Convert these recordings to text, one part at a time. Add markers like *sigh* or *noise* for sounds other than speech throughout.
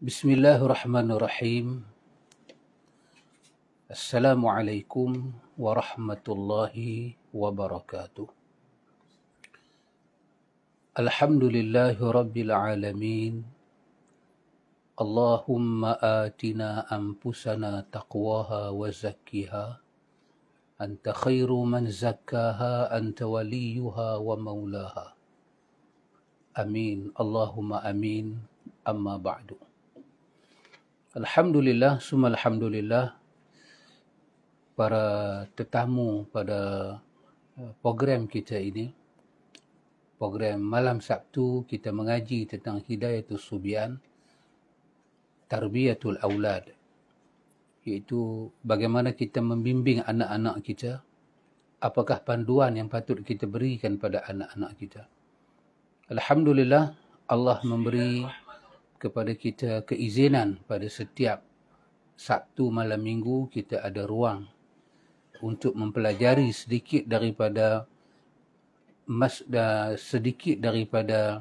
بسم الله الرحمن الرحيم السلام عليكم ورحمة الله وبركاته الحمد لله رب العالمين اللهم آتنا أنفسنا تقواها وزكها أنت خير من زكاها أنت وليها ومولاها أمين اللهم أمين أما بعد Alhamdulillah, summa alhamdulillah para tetamu pada eh, program kita ini. Program malam Sabtu kita mengaji tentang hidayatul subian tarbiyatul aulad iaitu bagaimana kita membimbing anak-anak kita apakah panduan yang patut kita berikan pada anak-anak kita. Alhamdulillah Allah memberi kepada kita keizinan pada setiap Sabtu malam minggu kita ada ruang untuk mempelajari sedikit daripada mas, da, sedikit daripada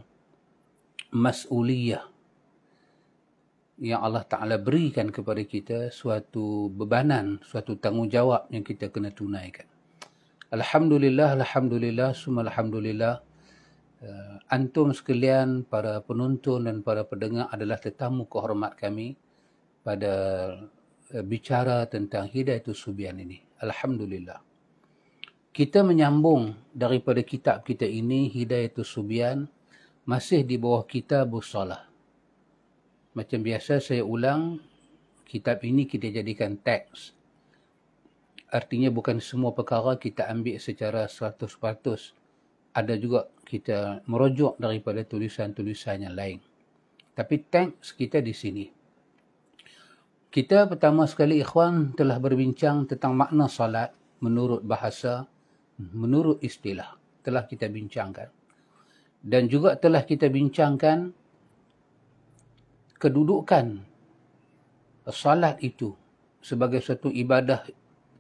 masuliyah yang Allah Ta'ala berikan kepada kita suatu bebanan, suatu tanggungjawab yang kita kena tunaikan. Alhamdulillah, Alhamdulillah, Sumalhamdulillah. Alhamdulillah. Uh, antum sekalian para penonton dan para pendengar adalah tetamu kehormat kami pada uh, bicara tentang Hidayatul Subian ini. Alhamdulillah. Kita menyambung daripada kitab kita ini Hidayatul Subian masih di bawah kita bersolah. Macam biasa saya ulang, kitab ini kita jadikan teks. Artinya bukan semua perkara kita ambil secara 100% ada juga kita merujuk daripada tulisan-tulisan yang lain. Tapi teks kita di sini. Kita pertama sekali ikhwan telah berbincang tentang makna salat menurut bahasa, menurut istilah. Telah kita bincangkan. Dan juga telah kita bincangkan kedudukan salat itu sebagai satu ibadah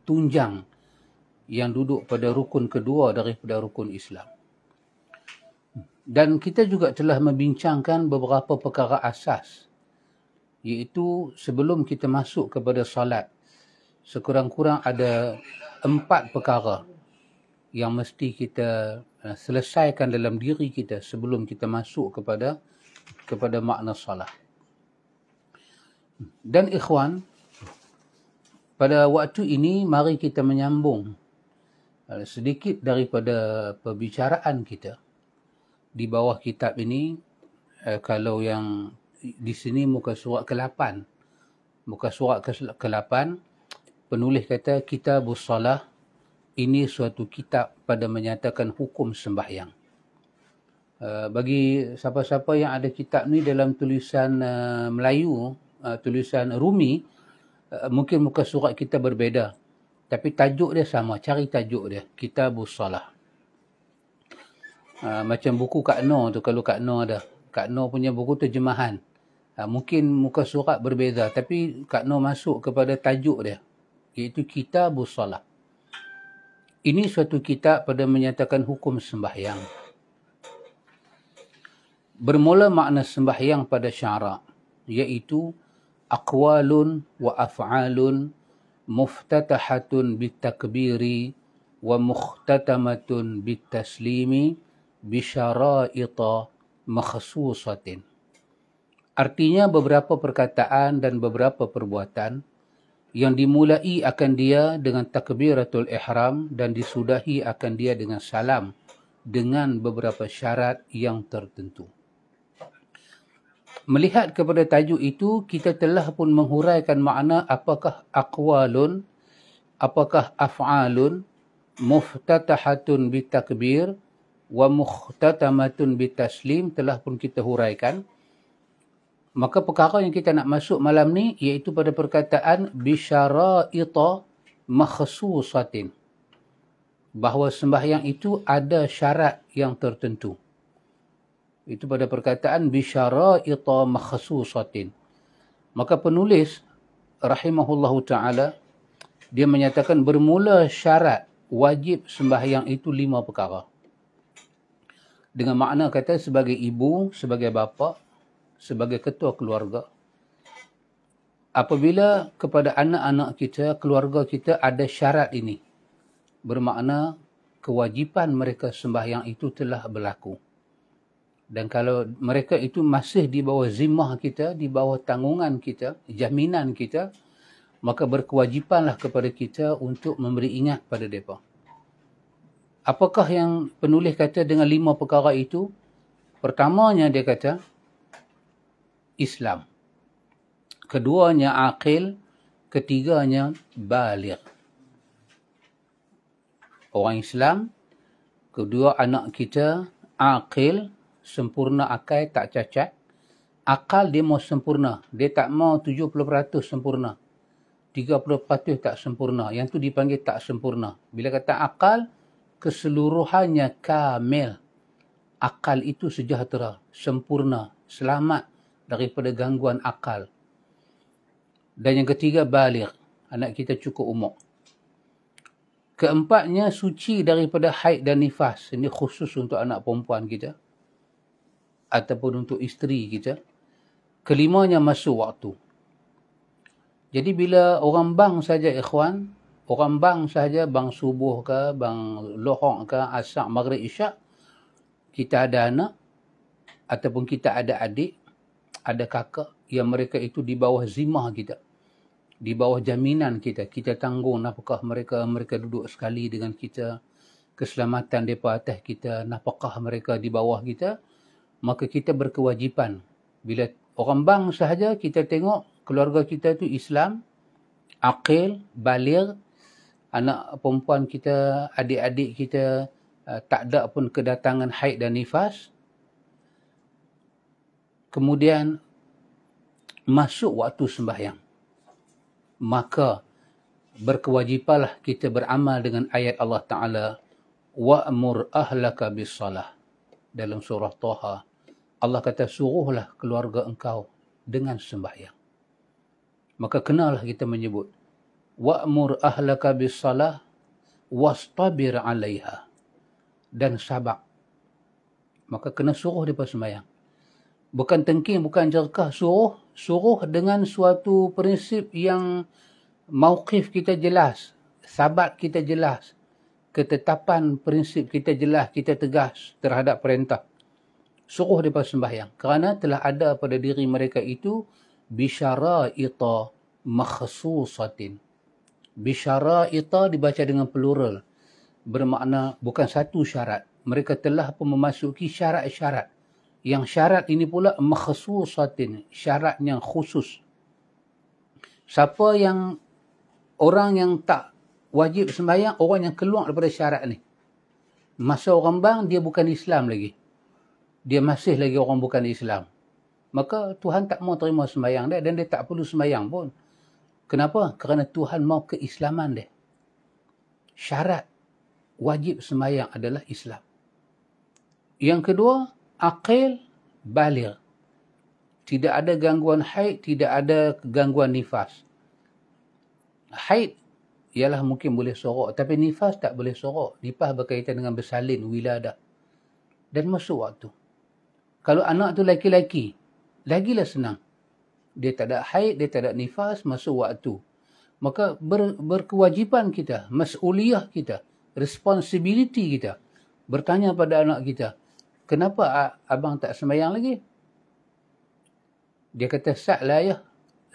tunjang yang duduk pada rukun kedua daripada rukun Islam dan kita juga telah membincangkan beberapa perkara asas iaitu sebelum kita masuk kepada salat, sekurang-kurang ada empat perkara yang mesti kita eh, selesaikan dalam diri kita sebelum kita masuk kepada kepada makna salat. dan ikhwan pada waktu ini mari kita menyambung eh, sedikit daripada perbincangan kita di bawah kitab ini uh, kalau yang di sini muka surat ke-8 muka surat ke-8 penulis kata kita bersalah ini suatu kitab pada menyatakan hukum sembahyang uh, bagi siapa-siapa yang ada kitab ni dalam tulisan uh, Melayu uh, tulisan Rumi uh, mungkin muka surat kita berbeza tapi tajuk dia sama cari tajuk dia kita bersalah Ah, macam buku Kak Noor tu kalau Kak Noor ada. Kak Noor punya buku terjemahan. Uh, ah, mungkin muka surat berbeza tapi Kak Noor masuk kepada tajuk dia iaitu Kitab Salah. Ini suatu kitab pada menyatakan hukum sembahyang. Bermula makna sembahyang pada syarak iaitu aqwalun wa af'alun muftatahatun bitakbiri wa mukhtatamatun bitaslimi taslimi bisyara'ita makhsusatin. Artinya beberapa perkataan dan beberapa perbuatan yang dimulai akan dia dengan takbiratul ihram dan disudahi akan dia dengan salam dengan beberapa syarat yang tertentu. Melihat kepada tajuk itu, kita telah pun menghuraikan makna apakah aqwalun, apakah af'alun, muftatahatun bitakbir, takbir wa mukhtatamatun bitaslim telah pun kita huraikan. Maka perkara yang kita nak masuk malam ni iaitu pada perkataan bisyara'ita makhsusatin. Bahawa sembahyang itu ada syarat yang tertentu. Itu pada perkataan bisyara'ita makhsusatin. Maka penulis rahimahullahu ta'ala dia menyatakan bermula syarat wajib sembahyang itu lima perkara dengan makna kata sebagai ibu, sebagai bapa, sebagai ketua keluarga. Apabila kepada anak-anak kita, keluarga kita ada syarat ini. Bermakna kewajipan mereka sembahyang itu telah berlaku. Dan kalau mereka itu masih di bawah zimah kita, di bawah tanggungan kita, jaminan kita, maka berkewajipanlah kepada kita untuk memberi ingat pada mereka apakah yang penulis kata dengan lima perkara itu? Pertamanya dia kata Islam. Keduanya akil, ketiganya baligh. Orang Islam, kedua anak kita akil, sempurna akal tak cacat. Akal dia mau sempurna. Dia tak mau 70% sempurna. 30% tak sempurna. Yang tu dipanggil tak sempurna. Bila kata akal, keseluruhannya kamil. Akal itu sejahtera, sempurna, selamat daripada gangguan akal. Dan yang ketiga, balik. Anak kita cukup umur. Keempatnya, suci daripada haid dan nifas. Ini khusus untuk anak perempuan kita. Ataupun untuk isteri kita. Kelimanya, masuk waktu. Jadi bila orang bang saja ikhwan, orang bang saja, bang subuh ke, bang lohok ke, asak, maghrib, isyak, kita ada anak ataupun kita ada adik, ada kakak yang mereka itu di bawah zimah kita. Di bawah jaminan kita. Kita tanggung apakah mereka mereka duduk sekali dengan kita. Keselamatan mereka atas kita. Apakah mereka di bawah kita. Maka kita berkewajipan. Bila orang bang sahaja kita tengok keluarga kita itu Islam, akil, balir, anak perempuan kita, adik-adik kita uh, tak ada pun kedatangan haid dan nifas. Kemudian masuk waktu sembahyang. Maka berkewajipalah kita beramal dengan ayat Allah Ta'ala wa'mur ahlaka salah dalam surah Taha Allah kata suruhlah keluarga engkau dengan sembahyang maka kenalah kita menyebut wa'mur ahlaka bisalah wastabir alaiha dan sabak maka kena suruh depa sembahyang bukan tengking bukan jerkah suruh suruh dengan suatu prinsip yang mauqif kita jelas sabak kita jelas ketetapan prinsip kita jelas kita tegas terhadap perintah suruh depa sembahyang kerana telah ada pada diri mereka itu bisyara ita makhsusatin Bishara ita dibaca dengan plural. Bermakna bukan satu syarat. Mereka telah pun memasuki syarat-syarat. Yang syarat ini pula makhsusatin. Syarat yang khusus. Siapa yang orang yang tak wajib sembahyang, orang yang keluar daripada syarat ni. Masa orang bang, dia bukan Islam lagi. Dia masih lagi orang bukan Islam. Maka Tuhan tak mau terima sembahyang dia dan dia tak perlu sembahyang pun. Kenapa? Kerana Tuhan mau keislaman dia. Syarat wajib semayang adalah Islam. Yang kedua, akil balil. Tidak ada gangguan haid, tidak ada gangguan nifas. Haid ialah mungkin boleh sorok. Tapi nifas tak boleh sorok. Nifas berkaitan dengan bersalin, wiladah. Dan masuk waktu. Kalau anak tu laki-laki, lagilah senang dia tak ada haid, dia tak ada nifas masa waktu. Maka ber, berkewajipan kita, masuliyah kita, responsibility kita bertanya pada anak kita, kenapa abang tak semayang lagi? Dia kata, sat lah ya.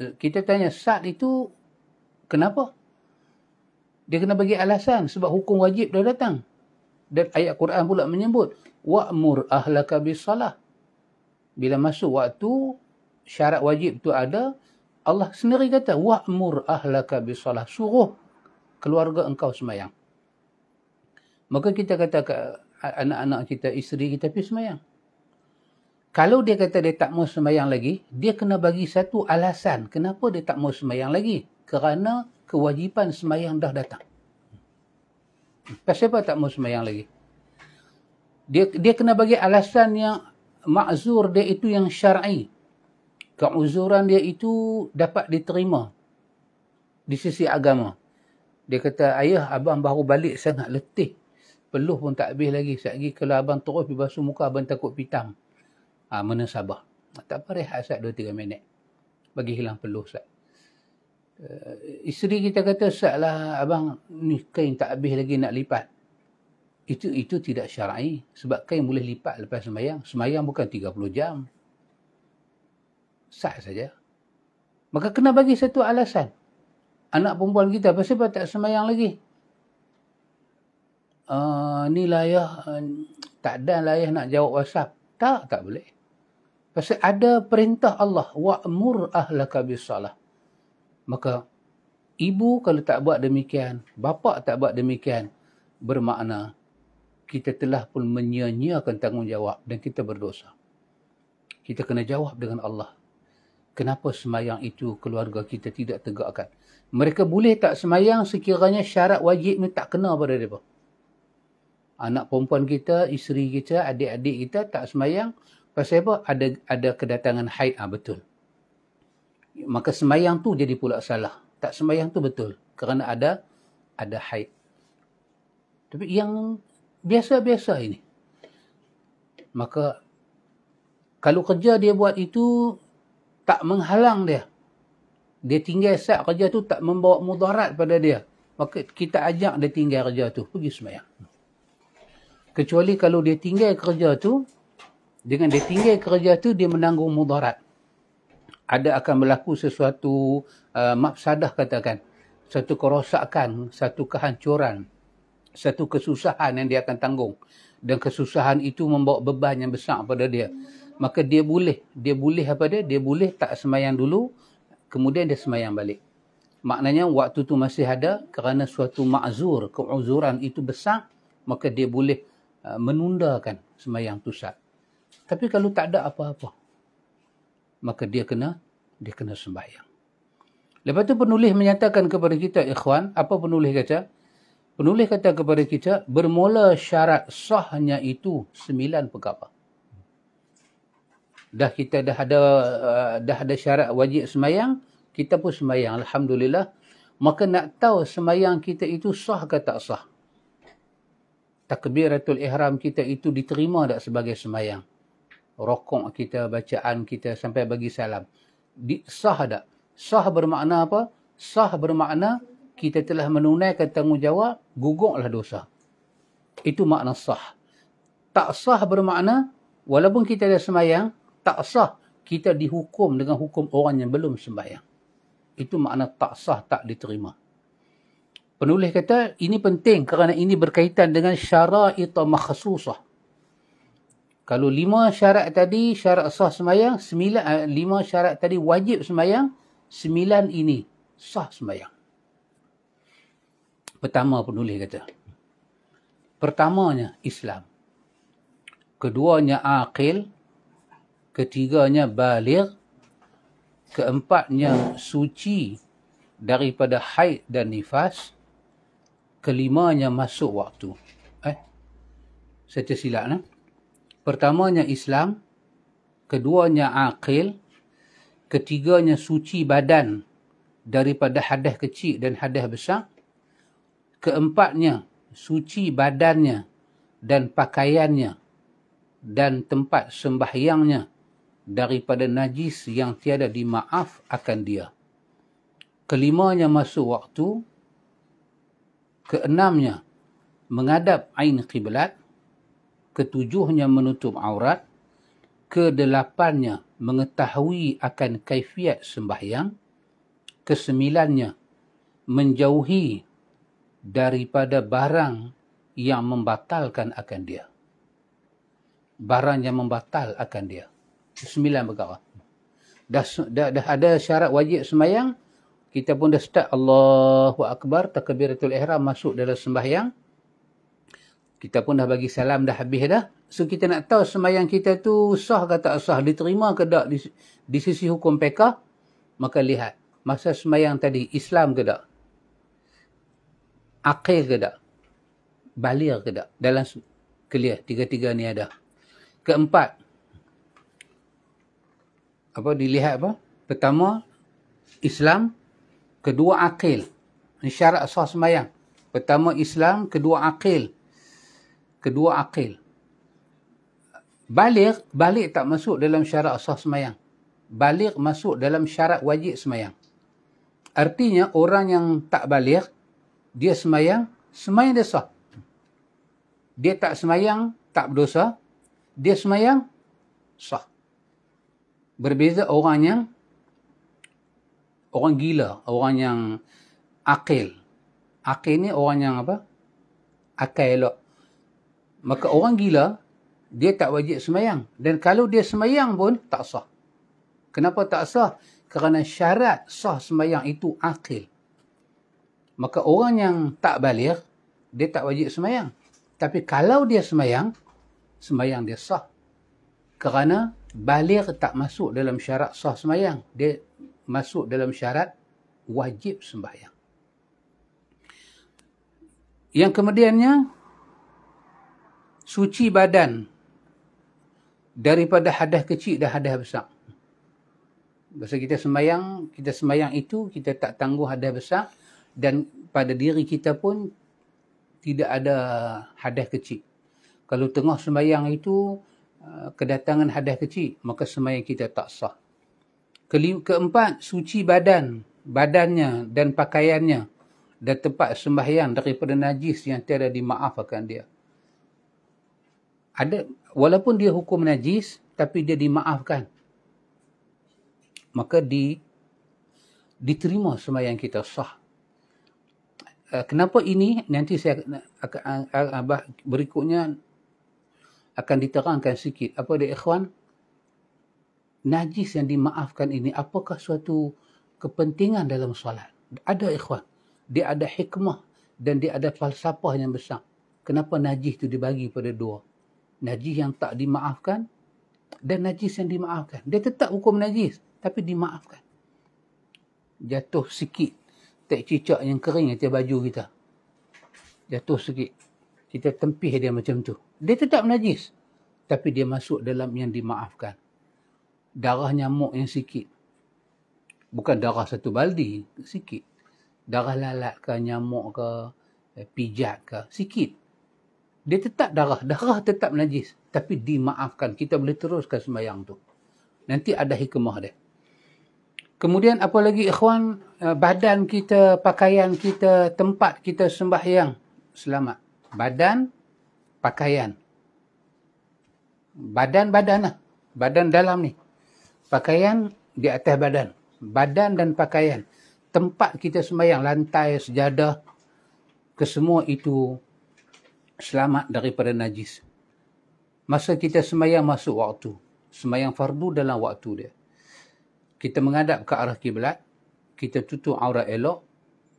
Eh, kita tanya, sat itu kenapa? Dia kena bagi alasan sebab hukum wajib dah datang. Dan ayat Quran pula menyebut, wa'mur ahlaka bisalah. Bila masuk waktu, syarat wajib tu ada, Allah sendiri kata, wa'mur ahlaka bisalah. Suruh keluarga engkau semayang. Maka kita kata ke anak-anak kita, isteri kita pergi semayang. Kalau dia kata dia tak mau semayang lagi, dia kena bagi satu alasan kenapa dia tak mau semayang lagi. Kerana kewajipan semayang dah datang. Pasal apa tak mau semayang lagi? Dia dia kena bagi alasan yang makzur dia itu yang syar'i keuzuran dia itu dapat diterima di sisi agama. Dia kata, ayah abang baru balik sangat letih. Peluh pun tak habis lagi. Sekejap lagi kalau abang terus pergi basuh muka, abang takut pitam. Ha, mana sabar. Tak apa, rehat sekejap 2-3 minit. Bagi hilang peluh sekejap. Uh, isteri kita kata, sekejap lah abang ni kain tak habis lagi nak lipat. Itu itu tidak syar'i. Sebab kain boleh lipat lepas semayang. Semayang bukan 30 jam sah saja. Maka kena bagi satu alasan. Anak perempuan kita, kenapa tak semayang lagi? Uh, ni lah uh, tak ada lah nak jawab WhatsApp. Tak, tak boleh. Sebab ada perintah Allah. Wa'mur ahlaka bisalah. Maka, ibu kalau tak buat demikian, bapa tak buat demikian, bermakna kita telah pun menyia-nyiakan tanggungjawab dan kita berdosa. Kita kena jawab dengan Allah kenapa semayang itu keluarga kita tidak tegakkan. Mereka boleh tak semayang sekiranya syarat wajib ni tak kena pada mereka. Anak perempuan kita, isteri kita, adik-adik kita tak semayang. Pasal apa? Ada ada kedatangan haid. Ah, betul. Maka semayang tu jadi pula salah. Tak semayang tu betul. Kerana ada ada haid. Tapi yang biasa-biasa ini. Maka kalau kerja dia buat itu tak menghalang dia. Dia tinggal saat kerja tu tak membawa mudarat pada dia. Maka kita ajak dia tinggal kerja tu. Pergi semayang. Kecuali kalau dia tinggal kerja tu, dengan dia tinggal kerja tu, dia menanggung mudarat. Ada akan berlaku sesuatu uh, mafsadah katakan. Satu kerosakan, satu kehancuran. Satu kesusahan yang dia akan tanggung. Dan kesusahan itu membawa beban yang besar pada dia maka dia boleh dia boleh apa dia dia boleh tak semayang dulu kemudian dia semayang balik maknanya waktu tu masih ada kerana suatu ma'zur keuzuran itu besar maka dia boleh uh, menundakan semayang tu sat tapi kalau tak ada apa-apa maka dia kena dia kena sembahyang. Lepas tu penulis menyatakan kepada kita ikhwan, apa penulis kata? Penulis kata kepada kita bermula syarat sahnya itu sembilan perkara dah kita dah ada uh, dah ada syarat wajib semayang, kita pun semayang. Alhamdulillah. Maka nak tahu semayang kita itu sah ke tak sah? Takbiratul ihram kita itu diterima tak sebagai semayang? Rokok kita, bacaan kita sampai bagi salam. Di, sah tak? Sah bermakna apa? Sah bermakna kita telah menunaikan tanggungjawab, guguklah dosa. Itu makna sah. Tak sah bermakna, walaupun kita ada semayang, tak sah kita dihukum dengan hukum orang yang belum sembahyang. Itu makna tak sah, tak diterima. Penulis kata, ini penting kerana ini berkaitan dengan syara'ita makhsusah. Kalau lima syarat tadi, syarat sah sembahyang, sembilan, eh, lima syarat tadi wajib sembahyang, sembilan ini sah sembahyang. Pertama penulis kata. Pertamanya, Islam. Keduanya, Aqil ketiganya balir, keempatnya suci daripada haid dan nifas, kelimanya masuk waktu. Eh, saya tersilap. Nah? Eh? Pertamanya Islam, keduanya akil, ketiganya suci badan daripada hadah kecil dan hadah besar, keempatnya suci badannya dan pakaiannya dan tempat sembahyangnya daripada najis yang tiada dimaaf akan dia. Kelimanya masuk waktu. Keenamnya, mengadap Ain kiblat. Ketujuhnya menutup aurat. Kedelapannya, mengetahui akan kaifiat sembahyang. Kesembilannya, menjauhi daripada barang yang membatalkan akan dia. Barang yang membatalkan akan dia sembilan perkara. Dah, dah, dah ada syarat wajib sembahyang, kita pun dah start Allahu Akbar, takbiratul ihram masuk dalam sembahyang. Kita pun dah bagi salam, dah habis dah. So kita nak tahu sembahyang kita tu sah ke tak sah, diterima ke tak di, di sisi hukum pekah. Maka lihat, masa sembahyang tadi, Islam ke tak? Akhir ke tak? Balir ke tak? Dalam kelihatan, tiga-tiga ni ada. Keempat, apa dilihat apa? Pertama Islam, kedua akil. ni Syarat sah sembahyang. Pertama Islam, kedua akil. Kedua akil. Balik, balik tak masuk dalam syarat sah semayang Balik masuk dalam syarat wajib semayang Artinya orang yang tak balik, dia semayang semayang dia sah. Dia tak semayang tak berdosa. Dia semayang sah berbeza orang yang orang gila, orang yang akil. Akil ni orang yang apa? Akal elok. Maka orang gila, dia tak wajib semayang. Dan kalau dia semayang pun, tak sah. Kenapa tak sah? Kerana syarat sah semayang itu akil. Maka orang yang tak balik, dia tak wajib semayang. Tapi kalau dia semayang, semayang dia sah. Kerana balik tak masuk dalam syarat sah sembahyang. Dia masuk dalam syarat wajib sembahyang. Yang kemudiannya, suci badan daripada hadah kecil dan hadah besar. Sebab kita sembahyang, kita sembahyang itu, kita tak tangguh hadah besar dan pada diri kita pun tidak ada hadah kecil. Kalau tengah sembahyang itu, kedatangan hadas kecil, maka semayang kita tak sah. Keempat, suci badan, badannya dan pakaiannya dan tempat sembahyang daripada najis yang tiada dimaafkan dia. Ada walaupun dia hukum najis tapi dia dimaafkan. Maka di diterima sembahyang kita sah. Kenapa ini nanti saya berikutnya akan diterangkan sikit. Apa dia ikhwan? Najis yang dimaafkan ini, apakah suatu kepentingan dalam solat? Ada ikhwan. Dia ada hikmah dan dia ada falsafah yang besar. Kenapa najis itu dibagi pada dua? Najis yang tak dimaafkan dan najis yang dimaafkan. Dia tetap hukum najis tapi dimaafkan. Jatuh sikit. Tak cicak yang kering atas baju kita. Jatuh sikit kita tempih dia macam tu. Dia tetap najis. Tapi dia masuk dalam yang dimaafkan. Darah nyamuk yang sikit. Bukan darah satu baldi. Sikit. Darah lalat ke, nyamuk ke, eh, pijat ke. Sikit. Dia tetap darah. Darah tetap najis. Tapi dimaafkan. Kita boleh teruskan sembahyang tu. Nanti ada hikmah dia. Kemudian apa lagi ikhwan? Eh, badan kita, pakaian kita, tempat kita sembahyang. Selamat badan, pakaian. Badan-badan lah. Badan dalam ni. Pakaian di atas badan. Badan dan pakaian. Tempat kita semayang, lantai, sejadah, kesemua itu selamat daripada najis. Masa kita semayang masuk waktu. Semayang fardu dalam waktu dia. Kita menghadap ke arah kiblat, kita tutup aurat elok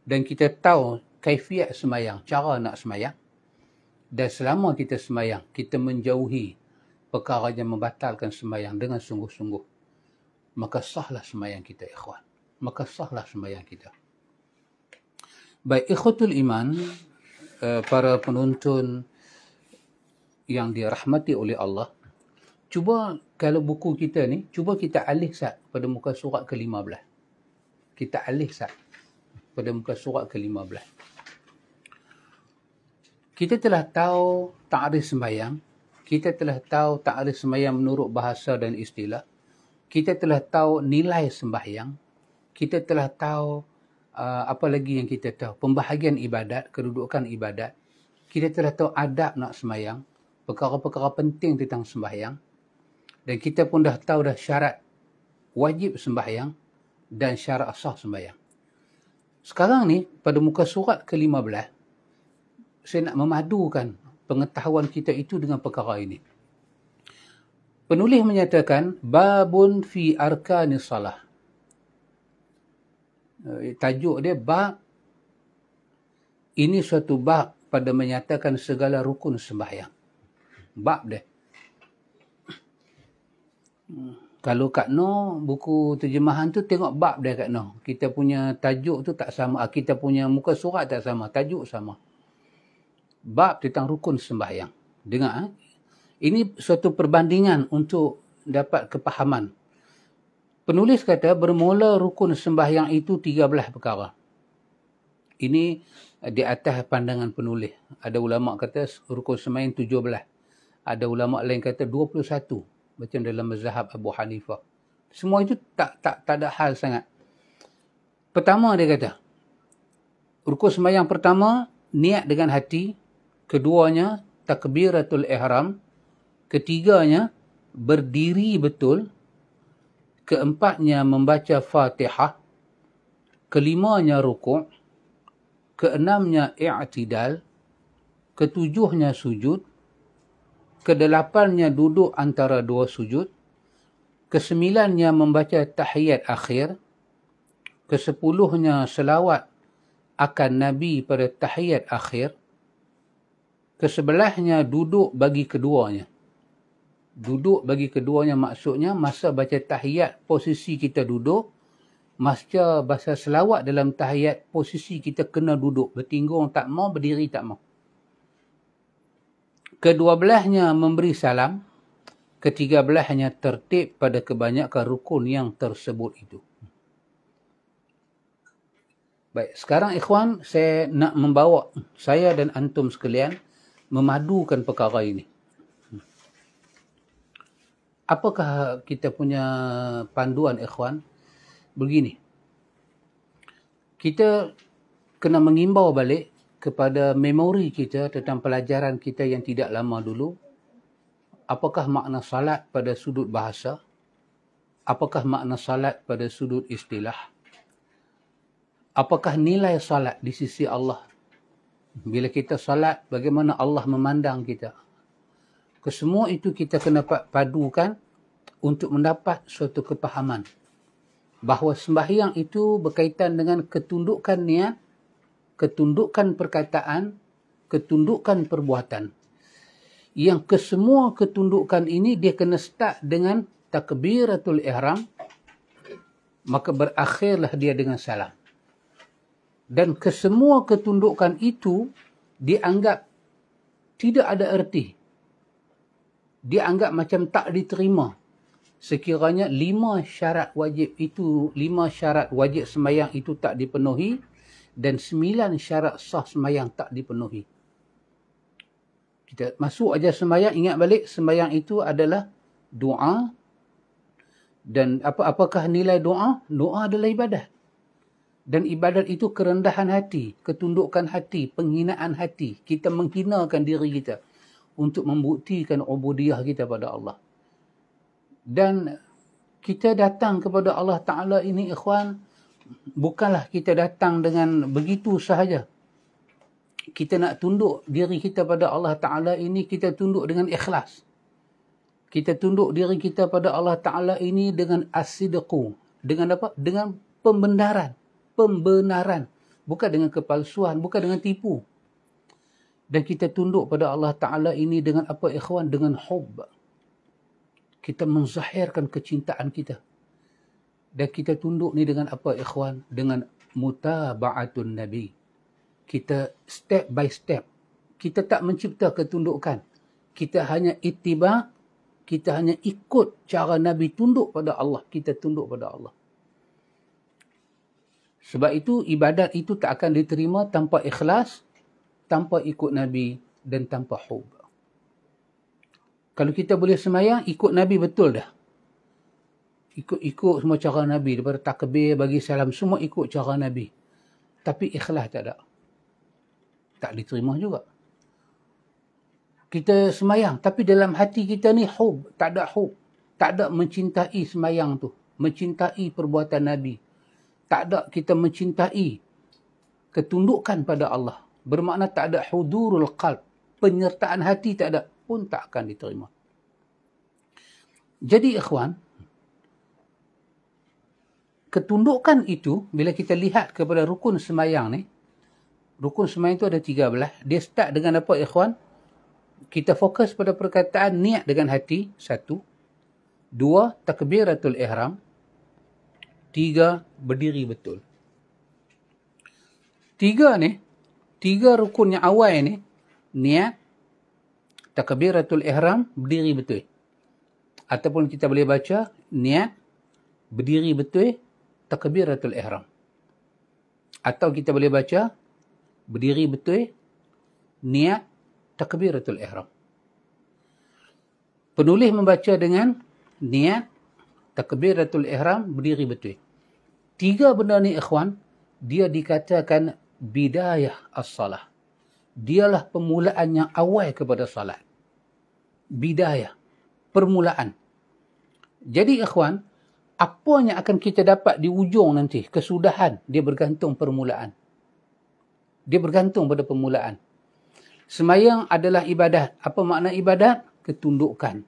dan kita tahu kaifiat semayang, cara nak semayang. Dan selama kita semayang, kita menjauhi perkara yang membatalkan semayang dengan sungguh-sungguh. Maka sahlah semayang kita, ikhwan. Maka sahlah semayang kita. Baik, ikhutul iman, eh, para penonton yang dirahmati oleh Allah, cuba kalau buku kita ni, cuba kita alih sat pada muka surat ke-15. Kita alih sat pada muka surat ke-15 kita telah tahu takrif sembahyang, kita telah tahu takrif sembahyang menurut bahasa dan istilah, kita telah tahu nilai sembahyang, kita telah tahu uh, apa lagi yang kita tahu, pembahagian ibadat, kedudukan ibadat, kita telah tahu adab nak sembahyang, perkara-perkara penting tentang sembahyang, dan kita pun dah tahu dah syarat wajib sembahyang dan syarat sah sembahyang. Sekarang ni, pada muka surat ke-15, saya nak memadukan pengetahuan kita itu dengan perkara ini. Penulis menyatakan babun fi arkanis salah. Eh, tajuk dia bab ini suatu bab pada menyatakan segala rukun sembahyang. Bab dia. Kalau Kak No, buku terjemahan tu tengok bab dia Kak No. Kita punya tajuk tu tak sama. Ah, kita punya muka surat tak sama. Tajuk sama bab tentang rukun sembahyang. Dengar. Eh? Ini suatu perbandingan untuk dapat kepahaman. Penulis kata bermula rukun sembahyang itu 13 perkara. Ini eh, di atas pandangan penulis. Ada ulama kata rukun sembahyang 17. Ada ulama lain kata 21. Macam dalam mazhab Abu Hanifah. Semua itu tak tak tak ada hal sangat. Pertama dia kata, rukun sembahyang pertama niat dengan hati, keduanya takbiratul ihram ketiganya berdiri betul keempatnya membaca fatihah kelimanya rukuk keenamnya i'tidal ketujuhnya sujud kedelapannya duduk antara dua sujud kesembilannya membaca tahiyat akhir kesepuluhnya selawat akan nabi pada tahiyat akhir kesebelahnya duduk bagi keduanya. Duduk bagi keduanya maksudnya masa baca tahiyat posisi kita duduk. Masa bahasa selawat dalam tahiyat posisi kita kena duduk. Bertinggung tak mau, berdiri tak mau. Kedua belahnya memberi salam. Ketiga belahnya tertib pada kebanyakan rukun yang tersebut itu. Baik, sekarang ikhwan saya nak membawa saya dan antum sekalian memadukan perkara ini. Apakah kita punya panduan ikhwan? Begini. Kita kena mengimbau balik kepada memori kita tentang pelajaran kita yang tidak lama dulu. Apakah makna salat pada sudut bahasa? Apakah makna salat pada sudut istilah? Apakah nilai salat di sisi Allah bila kita salat bagaimana Allah memandang kita kesemua itu kita kena padukan untuk mendapat suatu kepahaman bahawa sembahyang itu berkaitan dengan ketundukan niat ketundukan perkataan ketundukan perbuatan yang kesemua ketundukan ini dia kena start dengan takbiratul ihram maka berakhirlah dia dengan salam dan kesemua ketundukan itu dianggap tidak ada erti. Dianggap macam tak diterima. Sekiranya lima syarat wajib itu, lima syarat wajib semayang itu tak dipenuhi dan sembilan syarat sah semayang tak dipenuhi. Kita masuk aja semayang, ingat balik semayang itu adalah doa dan apa apakah nilai doa? Doa adalah ibadah. Dan ibadat itu kerendahan hati, ketundukan hati, penghinaan hati. Kita menghinakan diri kita untuk membuktikan ubudiah kita pada Allah. Dan kita datang kepada Allah Ta'ala ini ikhwan, bukanlah kita datang dengan begitu sahaja. Kita nak tunduk diri kita pada Allah Ta'ala ini, kita tunduk dengan ikhlas. Kita tunduk diri kita pada Allah Ta'ala ini dengan asidku. Dengan apa? Dengan pembendaran pembenaran. Bukan dengan kepalsuan, bukan dengan tipu. Dan kita tunduk pada Allah Ta'ala ini dengan apa ikhwan? Dengan hub. Kita menzahirkan kecintaan kita. Dan kita tunduk ni dengan apa ikhwan? Dengan mutaba'atun Nabi. Kita step by step. Kita tak mencipta ketundukan. Kita hanya itibak. Kita hanya ikut cara Nabi tunduk pada Allah. Kita tunduk pada Allah. Sebab itu ibadat itu tak akan diterima tanpa ikhlas, tanpa ikut Nabi dan tanpa hub. Kalau kita boleh semayang, ikut Nabi betul dah. Ikut-ikut semua cara Nabi. Daripada takbir, bagi salam, semua ikut cara Nabi. Tapi ikhlas tak ada. Tak diterima juga. Kita semayang. Tapi dalam hati kita ni hub. Tak ada hub. Tak ada mencintai semayang tu. Mencintai perbuatan Nabi tak ada kita mencintai ketundukan pada Allah bermakna tak ada hudurul qalb penyertaan hati tak ada pun tak akan diterima jadi ikhwan ketundukan itu bila kita lihat kepada rukun semayang ni rukun semayang tu ada tiga belah dia start dengan apa ikhwan kita fokus pada perkataan niat dengan hati satu dua takbiratul ihram tiga berdiri betul. Tiga ni, tiga rukun yang awal ni, niat, eh, takbiratul ihram, berdiri betul. Ataupun kita boleh baca, niat, eh, berdiri betul, takbiratul ihram. Atau kita boleh baca, berdiri betul, niat, eh, takbiratul ihram. Penulis membaca dengan niat, takbiratul ihram, berdiri betul. Tiga benda ni ikhwan, dia dikatakan bidayah as-salah. Dialah permulaan yang awal kepada salat. Bidayah, permulaan. Jadi ikhwan, apa yang akan kita dapat di ujung nanti, kesudahan, dia bergantung permulaan. Dia bergantung pada permulaan. Semayang adalah ibadat. Apa makna ibadat? Ketundukan.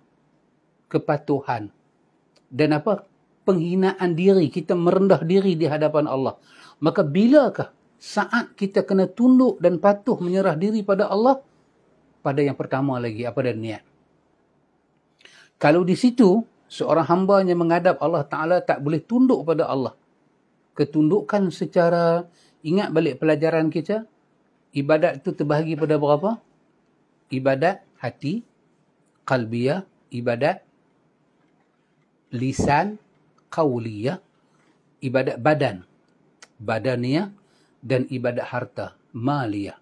Kepatuhan. Dan apa? penghinaan diri, kita merendah diri di hadapan Allah. Maka bilakah saat kita kena tunduk dan patuh menyerah diri pada Allah? Pada yang pertama lagi, apa dan niat? Kalau di situ, seorang hamba yang menghadap Allah Ta'ala tak boleh tunduk pada Allah. Ketundukkan secara, ingat balik pelajaran kita, ibadat itu terbahagi pada berapa? Ibadat hati, kalbiah, ibadat lisan, qawliyah, ibadat badan, badaniyah dan ibadat harta, maliyah.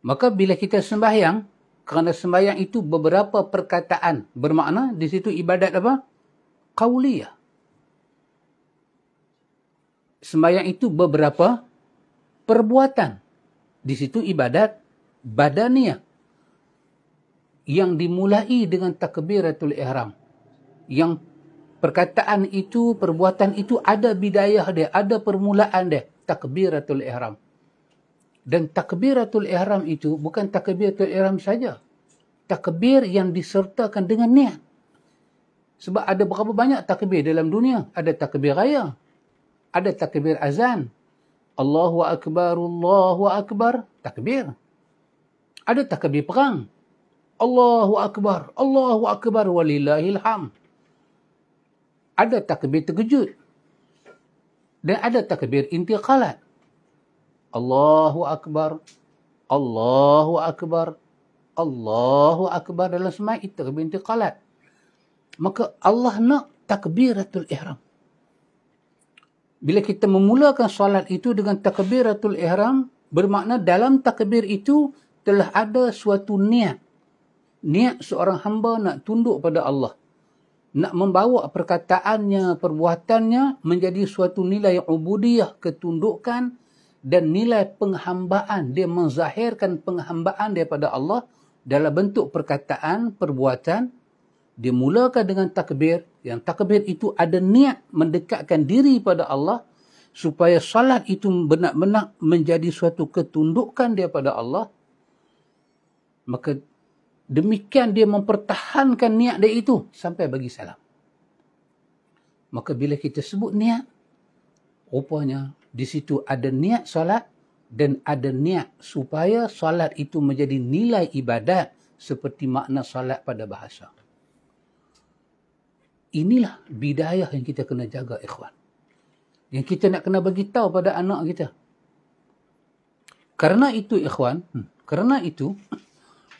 Maka bila kita sembahyang, kerana sembahyang itu beberapa perkataan bermakna di situ ibadat apa? Qawliyah. Sembahyang itu beberapa perbuatan. Di situ ibadat badaniyah yang dimulai dengan takbiratul ihram yang perkataan itu, perbuatan itu ada bidayah dia, ada permulaan dia. Takbiratul ihram. Dan takbiratul ihram itu bukan takbiratul ihram saja. Takbir yang disertakan dengan niat. Sebab ada berapa banyak takbir dalam dunia. Ada takbir raya. Ada takbir azan. Allahu Akbar, Allahu Akbar. Takbir. Ada takbir perang. Allahu Akbar, Allahu Akbar, walillahilhamd ada takbir terkejut. Dan ada takbir intiqalat. Allahu Akbar. Allahu Akbar. Allahu Akbar dalam semai itu takbir intiqalat. Maka Allah nak takbiratul ihram. Bila kita memulakan solat itu dengan takbiratul ihram, bermakna dalam takbir itu telah ada suatu niat. Niat seorang hamba nak tunduk pada Allah nak membawa perkataannya, perbuatannya menjadi suatu nilai ubudiah, ketundukan dan nilai penghambaan. Dia menzahirkan penghambaan daripada Allah dalam bentuk perkataan, perbuatan. Dia mulakan dengan takbir. Yang takbir itu ada niat mendekatkan diri pada Allah supaya salat itu benar-benar menjadi suatu ketundukan daripada Allah. Maka Demikian dia mempertahankan niat dia itu sampai bagi salam. Maka bila kita sebut niat, rupanya di situ ada niat solat dan ada niat supaya solat itu menjadi nilai ibadat seperti makna solat pada bahasa. Inilah bidayah yang kita kena jaga ikhwan. Yang kita nak kena bagi tahu pada anak kita. Karena itu ikhwan, hmm. kerana itu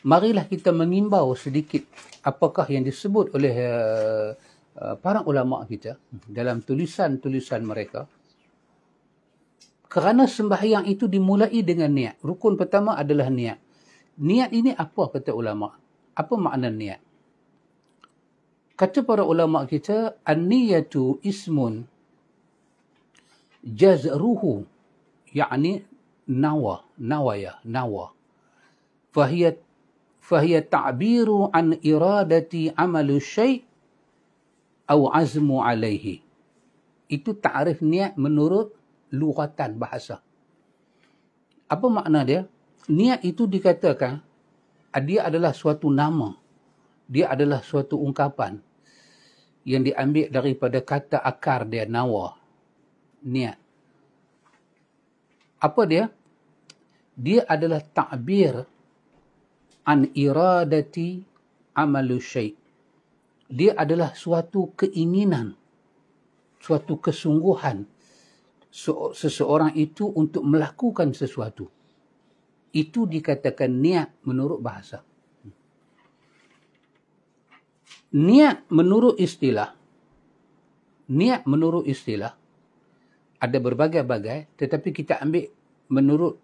marilah kita mengimbau sedikit apakah yang disebut oleh eh, eh, para ulama kita dalam tulisan-tulisan mereka kerana sembahyang itu dimulai dengan niat rukun pertama adalah niat niat ini apa kata ulama apa makna niat kata para ulama kita an-niyatu ismun jazruhu yakni nawa nawaya nawa fahiyat فهي تعبير عن إرادة عمل الشيء أو عزم عليه itu takrif niat menurut lugatan bahasa apa makna dia niat itu dikatakan dia adalah suatu nama dia adalah suatu ungkapan yang diambil daripada kata akar dia nawa niat apa dia dia adalah takbir an iradati amalu syai' dia adalah suatu keinginan suatu kesungguhan seseorang itu untuk melakukan sesuatu itu dikatakan niat menurut bahasa niat menurut istilah niat menurut istilah ada berbagai-bagai tetapi kita ambil menurut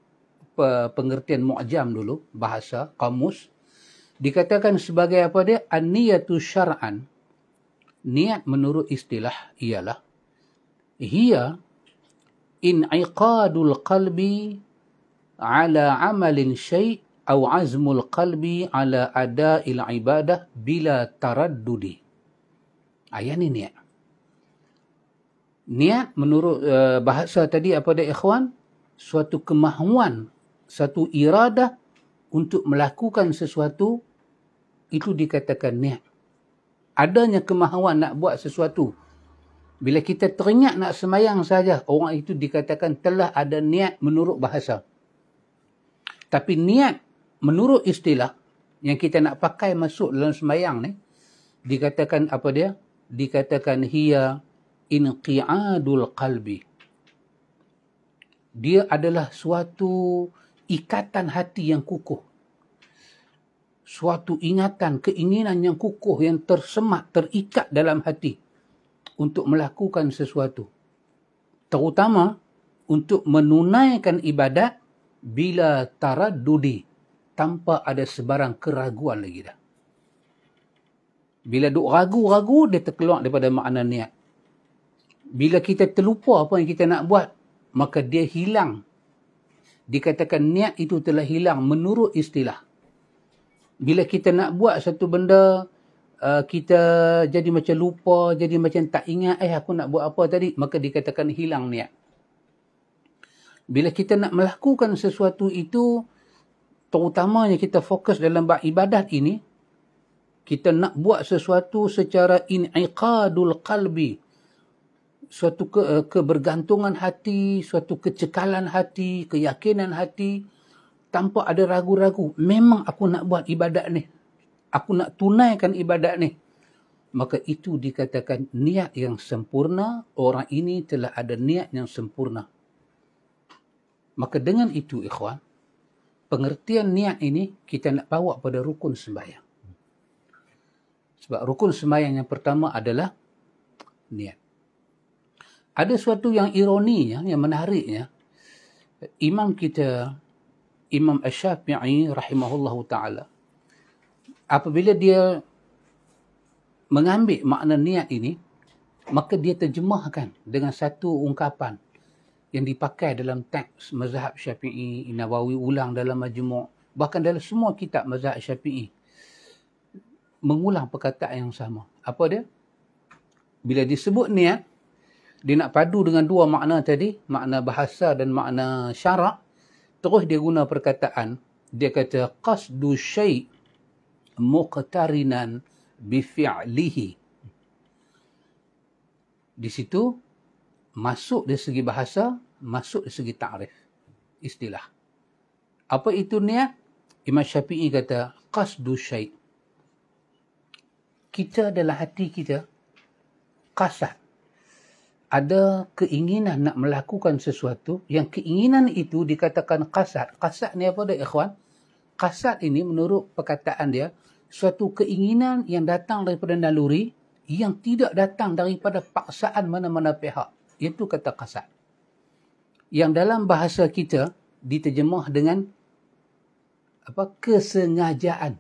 pengertian mu'jam dulu bahasa kamus dikatakan sebagai apa dia an-niyatu syar'an niat menurut istilah ialah hiya in'iqadul qalbi ala amalin syai' atau azmul qalbi ala ada'il ibadah bila taraddudi ayat ini niat niat menurut eh, bahasa tadi apa dia ikhwan suatu kemahuan satu iradah untuk melakukan sesuatu itu dikatakan niat. Adanya kemahuan nak buat sesuatu. Bila kita teringat nak semayang saja, orang itu dikatakan telah ada niat menurut bahasa. Tapi niat menurut istilah yang kita nak pakai masuk dalam semayang ni, dikatakan apa dia? Dikatakan hiya inqiadul qalbi. Dia adalah suatu ikatan hati yang kukuh. Suatu ingatan, keinginan yang kukuh, yang tersemak, terikat dalam hati untuk melakukan sesuatu. Terutama untuk menunaikan ibadat bila taradudi tanpa ada sebarang keraguan lagi dah. Bila duk ragu-ragu, dia terkeluar daripada makna niat. Bila kita terlupa apa yang kita nak buat, maka dia hilang dikatakan niat itu telah hilang menurut istilah. Bila kita nak buat satu benda, uh, kita jadi macam lupa, jadi macam tak ingat, eh aku nak buat apa tadi, maka dikatakan hilang niat. Bila kita nak melakukan sesuatu itu, terutamanya kita fokus dalam ibadat ini, kita nak buat sesuatu secara in'iqadul qalbi, suatu ke, uh, kebergantungan hati, suatu kecekalan hati, keyakinan hati tanpa ada ragu-ragu. Memang aku nak buat ibadat ni. Aku nak tunaikan ibadat ni. Maka itu dikatakan niat yang sempurna. Orang ini telah ada niat yang sempurna. Maka dengan itu ikhwan, pengertian niat ini kita nak bawa pada rukun sembahyang. Sebab rukun sembahyang yang pertama adalah niat. Ada suatu yang ironinya, yang menariknya. Imam kita, Imam Ash-Shafi'i rahimahullahu ta'ala. Apabila dia mengambil makna niat ini, maka dia terjemahkan dengan satu ungkapan yang dipakai dalam teks mazhab syafi'i, nawawi ulang dalam majmuk, bahkan dalam semua kitab mazhab syafi'i. Mengulang perkataan yang sama. Apa dia? Bila disebut niat, dia nak padu dengan dua makna tadi, makna bahasa dan makna syarak. Terus dia guna perkataan, dia kata qasdu syai' muqtarinan bi fi'lihi. Di situ masuk dari segi bahasa, masuk dari segi takrif istilah. Apa itu niat? Imam Syafi'i kata qasdu syai' kita adalah hati kita kasat ada keinginan nak melakukan sesuatu yang keinginan itu dikatakan kasat. Kasat ni apa dia ikhwan? Kasat ini menurut perkataan dia suatu keinginan yang datang daripada naluri yang tidak datang daripada paksaan mana-mana pihak. Itu kata kasat. Yang dalam bahasa kita diterjemah dengan apa kesengajaan.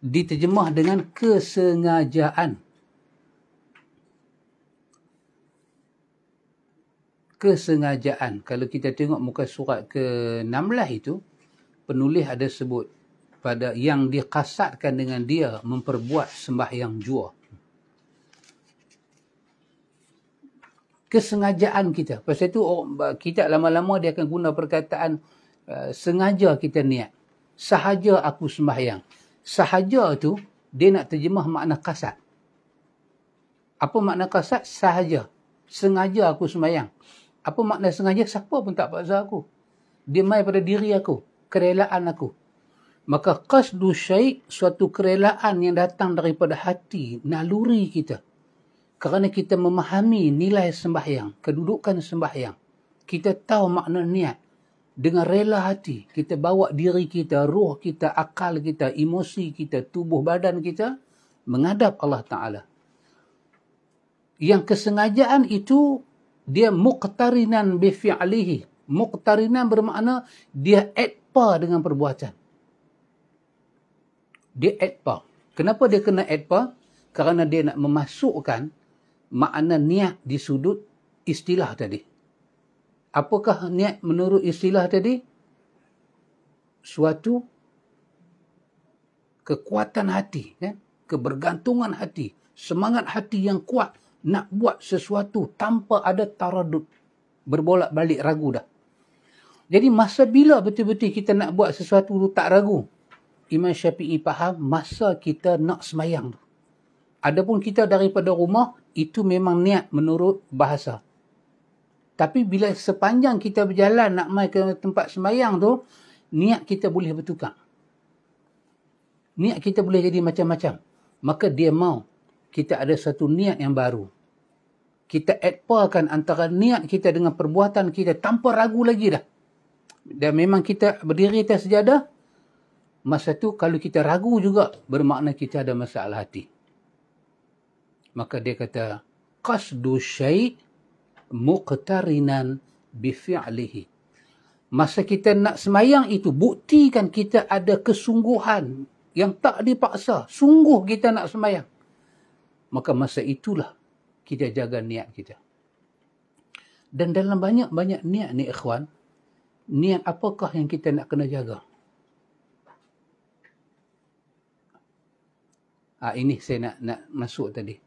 Diterjemah dengan kesengajaan. kesengajaan. Kalau kita tengok muka surat ke-16 itu, penulis ada sebut pada yang dikasatkan dengan dia memperbuat sembahyang jua. Kesengajaan kita. Pasal itu kita lama-lama dia akan guna perkataan uh, sengaja kita niat. Sahaja aku sembahyang. Sahaja tu dia nak terjemah makna kasat. Apa makna kasat? Sahaja. Sengaja aku sembahyang. Apa makna sengaja? Siapa pun tak paksa aku. Dia mai pada diri aku. Kerelaan aku. Maka qasdu syaik suatu kerelaan yang datang daripada hati, naluri kita. Kerana kita memahami nilai sembahyang, kedudukan sembahyang. Kita tahu makna niat. Dengan rela hati, kita bawa diri kita, ruh kita, akal kita, emosi kita, tubuh badan kita menghadap Allah Ta'ala. Yang kesengajaan itu dia muqtarinan bi fi'lihi. Muqtarinan bermakna dia adpa dengan perbuatan. Dia adpa. Kenapa dia kena adpa? Kerana dia nak memasukkan makna niat di sudut istilah tadi. Apakah niat menurut istilah tadi? Suatu kekuatan hati, kan? kebergantungan hati, semangat hati yang kuat nak buat sesuatu tanpa ada taradud. Berbolak balik ragu dah. Jadi masa bila betul-betul kita nak buat sesuatu tu tak ragu. Imam Syafi'i faham masa kita nak semayang tu. Adapun kita daripada rumah, itu memang niat menurut bahasa. Tapi bila sepanjang kita berjalan nak mai ke tempat semayang tu, niat kita boleh bertukar. Niat kita boleh jadi macam-macam. Maka dia mau kita ada satu niat yang baru kita adpakan antara niat kita dengan perbuatan kita tanpa ragu lagi dah. Dan memang kita berdiri atas sejadah, masa tu kalau kita ragu juga, bermakna kita ada masalah hati. Maka dia kata, Qasdu syait muqtarinan bifi'lihi. Masa kita nak semayang itu, buktikan kita ada kesungguhan yang tak dipaksa. Sungguh kita nak semayang. Maka masa itulah kita jaga niat kita. Dan dalam banyak-banyak niat ni ikhwan, niat apakah yang kita nak kena jaga? Ah ha, ini saya nak nak masuk tadi.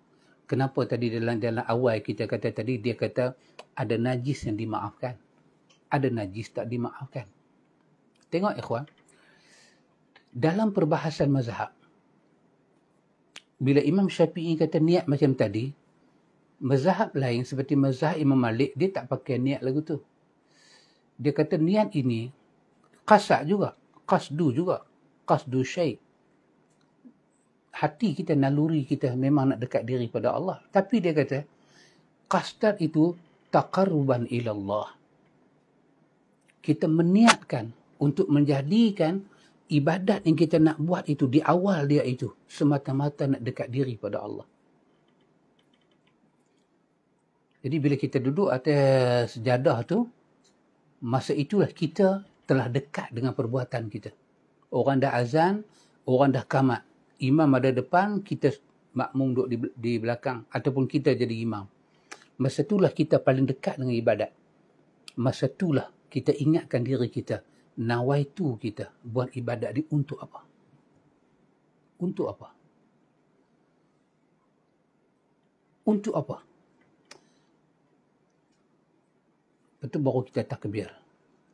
Kenapa tadi dalam dalam awal kita kata tadi dia kata ada najis yang dimaafkan. Ada najis tak dimaafkan. Tengok ikhwan. Dalam perbahasan mazhab bila Imam Syafi'i kata niat macam tadi, mazhab lain seperti mazhab Imam Malik dia tak pakai niat lagu tu. Dia kata niat ini kasak juga, kasdu juga, kasdu syai. Hati kita naluri kita memang nak dekat diri pada Allah. Tapi dia kata kasdat itu taqarruban ila Allah. Kita meniatkan untuk menjadikan ibadat yang kita nak buat itu di awal dia itu semata-mata nak dekat diri pada Allah. Jadi bila kita duduk atas sejadah tu, masa itulah kita telah dekat dengan perbuatan kita. Orang dah azan, orang dah kamat. Imam ada depan, kita makmum duduk di, belakang ataupun kita jadi imam. Masa itulah kita paling dekat dengan ibadat. Masa itulah kita ingatkan diri kita. Nawaitu kita buat ibadat ni untuk apa? Untuk apa? Untuk apa? Untuk apa? itu baru kita takbir.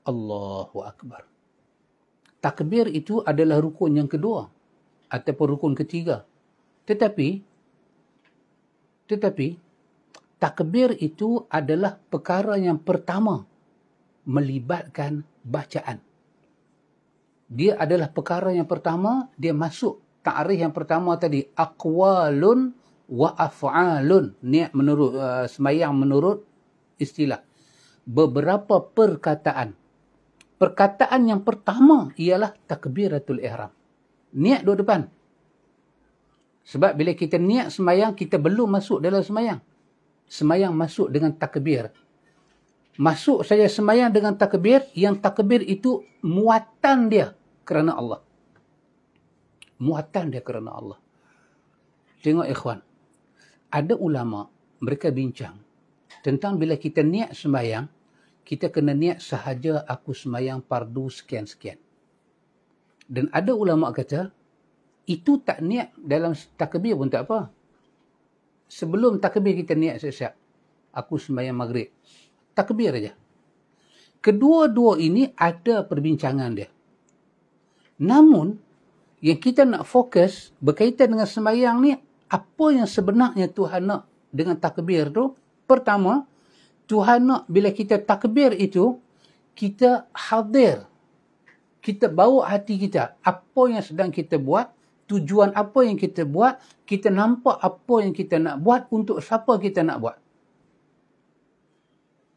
Allahu Akbar. Takbir itu adalah rukun yang kedua ataupun rukun ketiga. Tetapi, tetapi takbir itu adalah perkara yang pertama melibatkan bacaan. Dia adalah perkara yang pertama, dia masuk ta'rif yang pertama tadi. Aqwalun wa af'alun. Ni menurut, uh, eh, semayang menurut istilah beberapa perkataan. Perkataan yang pertama ialah takbiratul ihram. Niat dua depan. Sebab bila kita niat semayang, kita belum masuk dalam semayang. Semayang masuk dengan takbir. Masuk saya semayang dengan takbir, yang takbir itu muatan dia kerana Allah. Muatan dia kerana Allah. Tengok ikhwan. Ada ulama' mereka bincang tentang bila kita niat semayang kita kena niat sahaja aku semayang pardu sekian-sekian. Dan ada ulama' kata, itu tak niat dalam takbir pun tak apa. Sebelum takbir kita niat siap-siap. Aku semayang maghrib. Takbir aja. Kedua-dua ini ada perbincangan dia. Namun, yang kita nak fokus berkaitan dengan semayang ni, apa yang sebenarnya Tuhan nak dengan takbir tu? Pertama, Tuhan nak bila kita takbir itu, kita hadir. Kita bawa hati kita. Apa yang sedang kita buat, tujuan apa yang kita buat, kita nampak apa yang kita nak buat untuk siapa kita nak buat.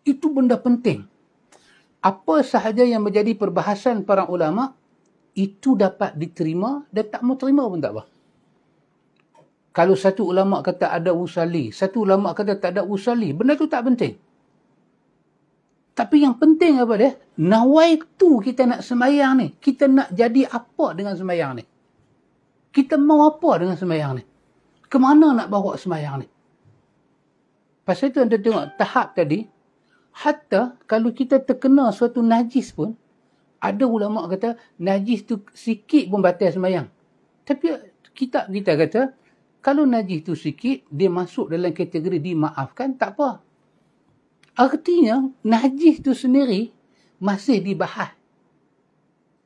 Itu benda penting. Apa sahaja yang menjadi perbahasan para ulama, itu dapat diterima dan tak mau terima pun tak apa. Kalau satu ulama kata ada usali, satu ulama kata tak ada usali, benda tu tak penting. Tapi yang penting apa dia? Nawai tu kita nak semayang ni. Kita nak jadi apa dengan semayang ni? Kita mau apa dengan semayang ni? Kemana nak bawa semayang ni? Pasal itu anda tengok tahap tadi. Hatta kalau kita terkena suatu najis pun. Ada ulama' kata najis tu sikit pun batal semayang. Tapi kitab kita kata. Kalau najis tu sikit, dia masuk dalam kategori dimaafkan, tak apa. Artinya, najis itu sendiri masih dibahas.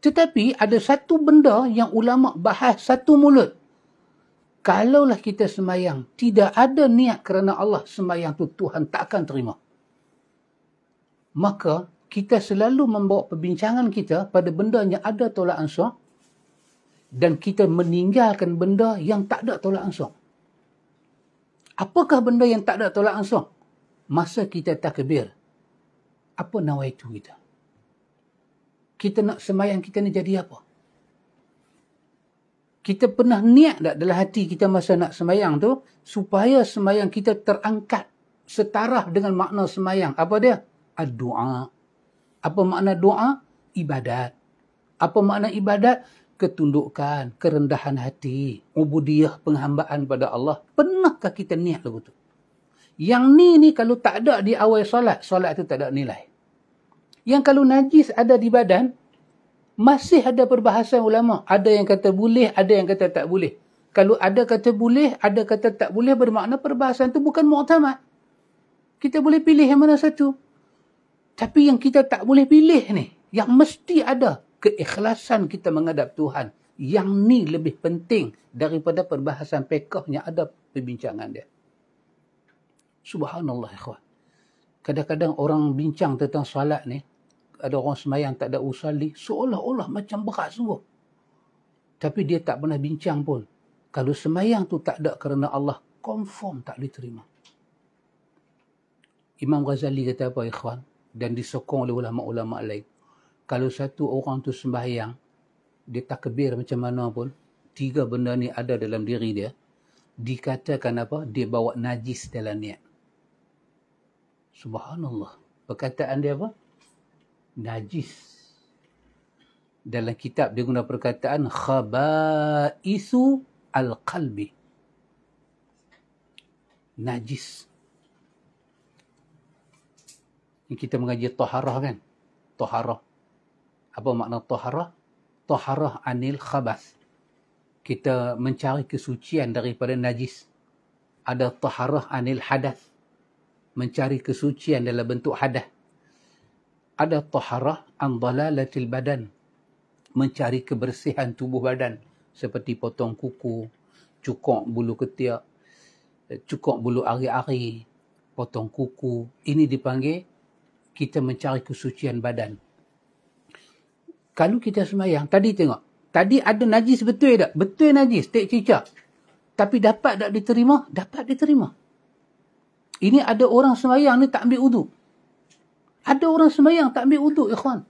Tetapi ada satu benda yang ulama bahas satu mulut. Kalaulah kita semayang, tidak ada niat kerana Allah semayang tu Tuhan tak akan terima. Maka kita selalu membawa perbincangan kita pada benda yang ada tolak ansur dan kita meninggalkan benda yang tak ada tolak ansur. Apakah benda yang tak ada tolak ansur? masa kita takbir, apa nawa itu kita? Kita nak semayang kita ni jadi apa? Kita pernah niat tak dalam hati kita masa nak semayang tu, supaya semayang kita terangkat setara dengan makna semayang. Apa dia? doa Apa makna doa? Ibadat. Apa makna ibadat? Ketundukan, kerendahan hati, ubudiah penghambaan pada Allah. Pernahkah kita niat lagu tu? Yang ni ni kalau tak ada di awal solat, solat itu tak ada nilai. Yang kalau najis ada di badan, masih ada perbahasan ulama. Ada yang kata boleh, ada yang kata tak boleh. Kalau ada kata boleh, ada kata tak boleh, bermakna perbahasan itu bukan muqtamad. Kita boleh pilih yang mana satu. Tapi yang kita tak boleh pilih ni, yang mesti ada keikhlasan kita menghadap Tuhan. Yang ni lebih penting daripada perbahasan pekahnya ada perbincangan dia. Subhanallah ikhwan. Kadang-kadang orang bincang tentang salat ni, ada orang semayang tak ada usali, seolah-olah macam berat semua. Tapi dia tak pernah bincang pun. Kalau semayang tu tak ada kerana Allah, confirm tak diterima. Imam Ghazali kata apa ikhwan? Dan disokong oleh ulama-ulama lain. Kalau satu orang tu sembahyang, dia tak takbir macam mana pun, tiga benda ni ada dalam diri dia, dikatakan apa? Dia bawa najis dalam niat. Subhanallah. Perkataan dia apa? Najis. Dalam kitab dia guna perkataan khaba'isu al-qalbi. Najis. Ini kita mengaji taharah kan? Taharah. Apa makna taharah? Taharah anil khabas. Kita mencari kesucian daripada najis. Ada taharah anil hadas mencari kesucian dalam bentuk hadah. Ada taharah an dalalatil badan. Mencari kebersihan tubuh badan. Seperti potong kuku, cukok bulu ketiak, cukok bulu ari-ari, potong kuku. Ini dipanggil kita mencari kesucian badan. Kalau kita semayang, tadi tengok. Tadi ada najis betul tak? Betul najis, tak cicak. Tapi dapat tak diterima? Dapat diterima. Ini ada orang sembahyang ni tak ambil uduk. Ada orang sembahyang tak ambil uduk, ikhwan.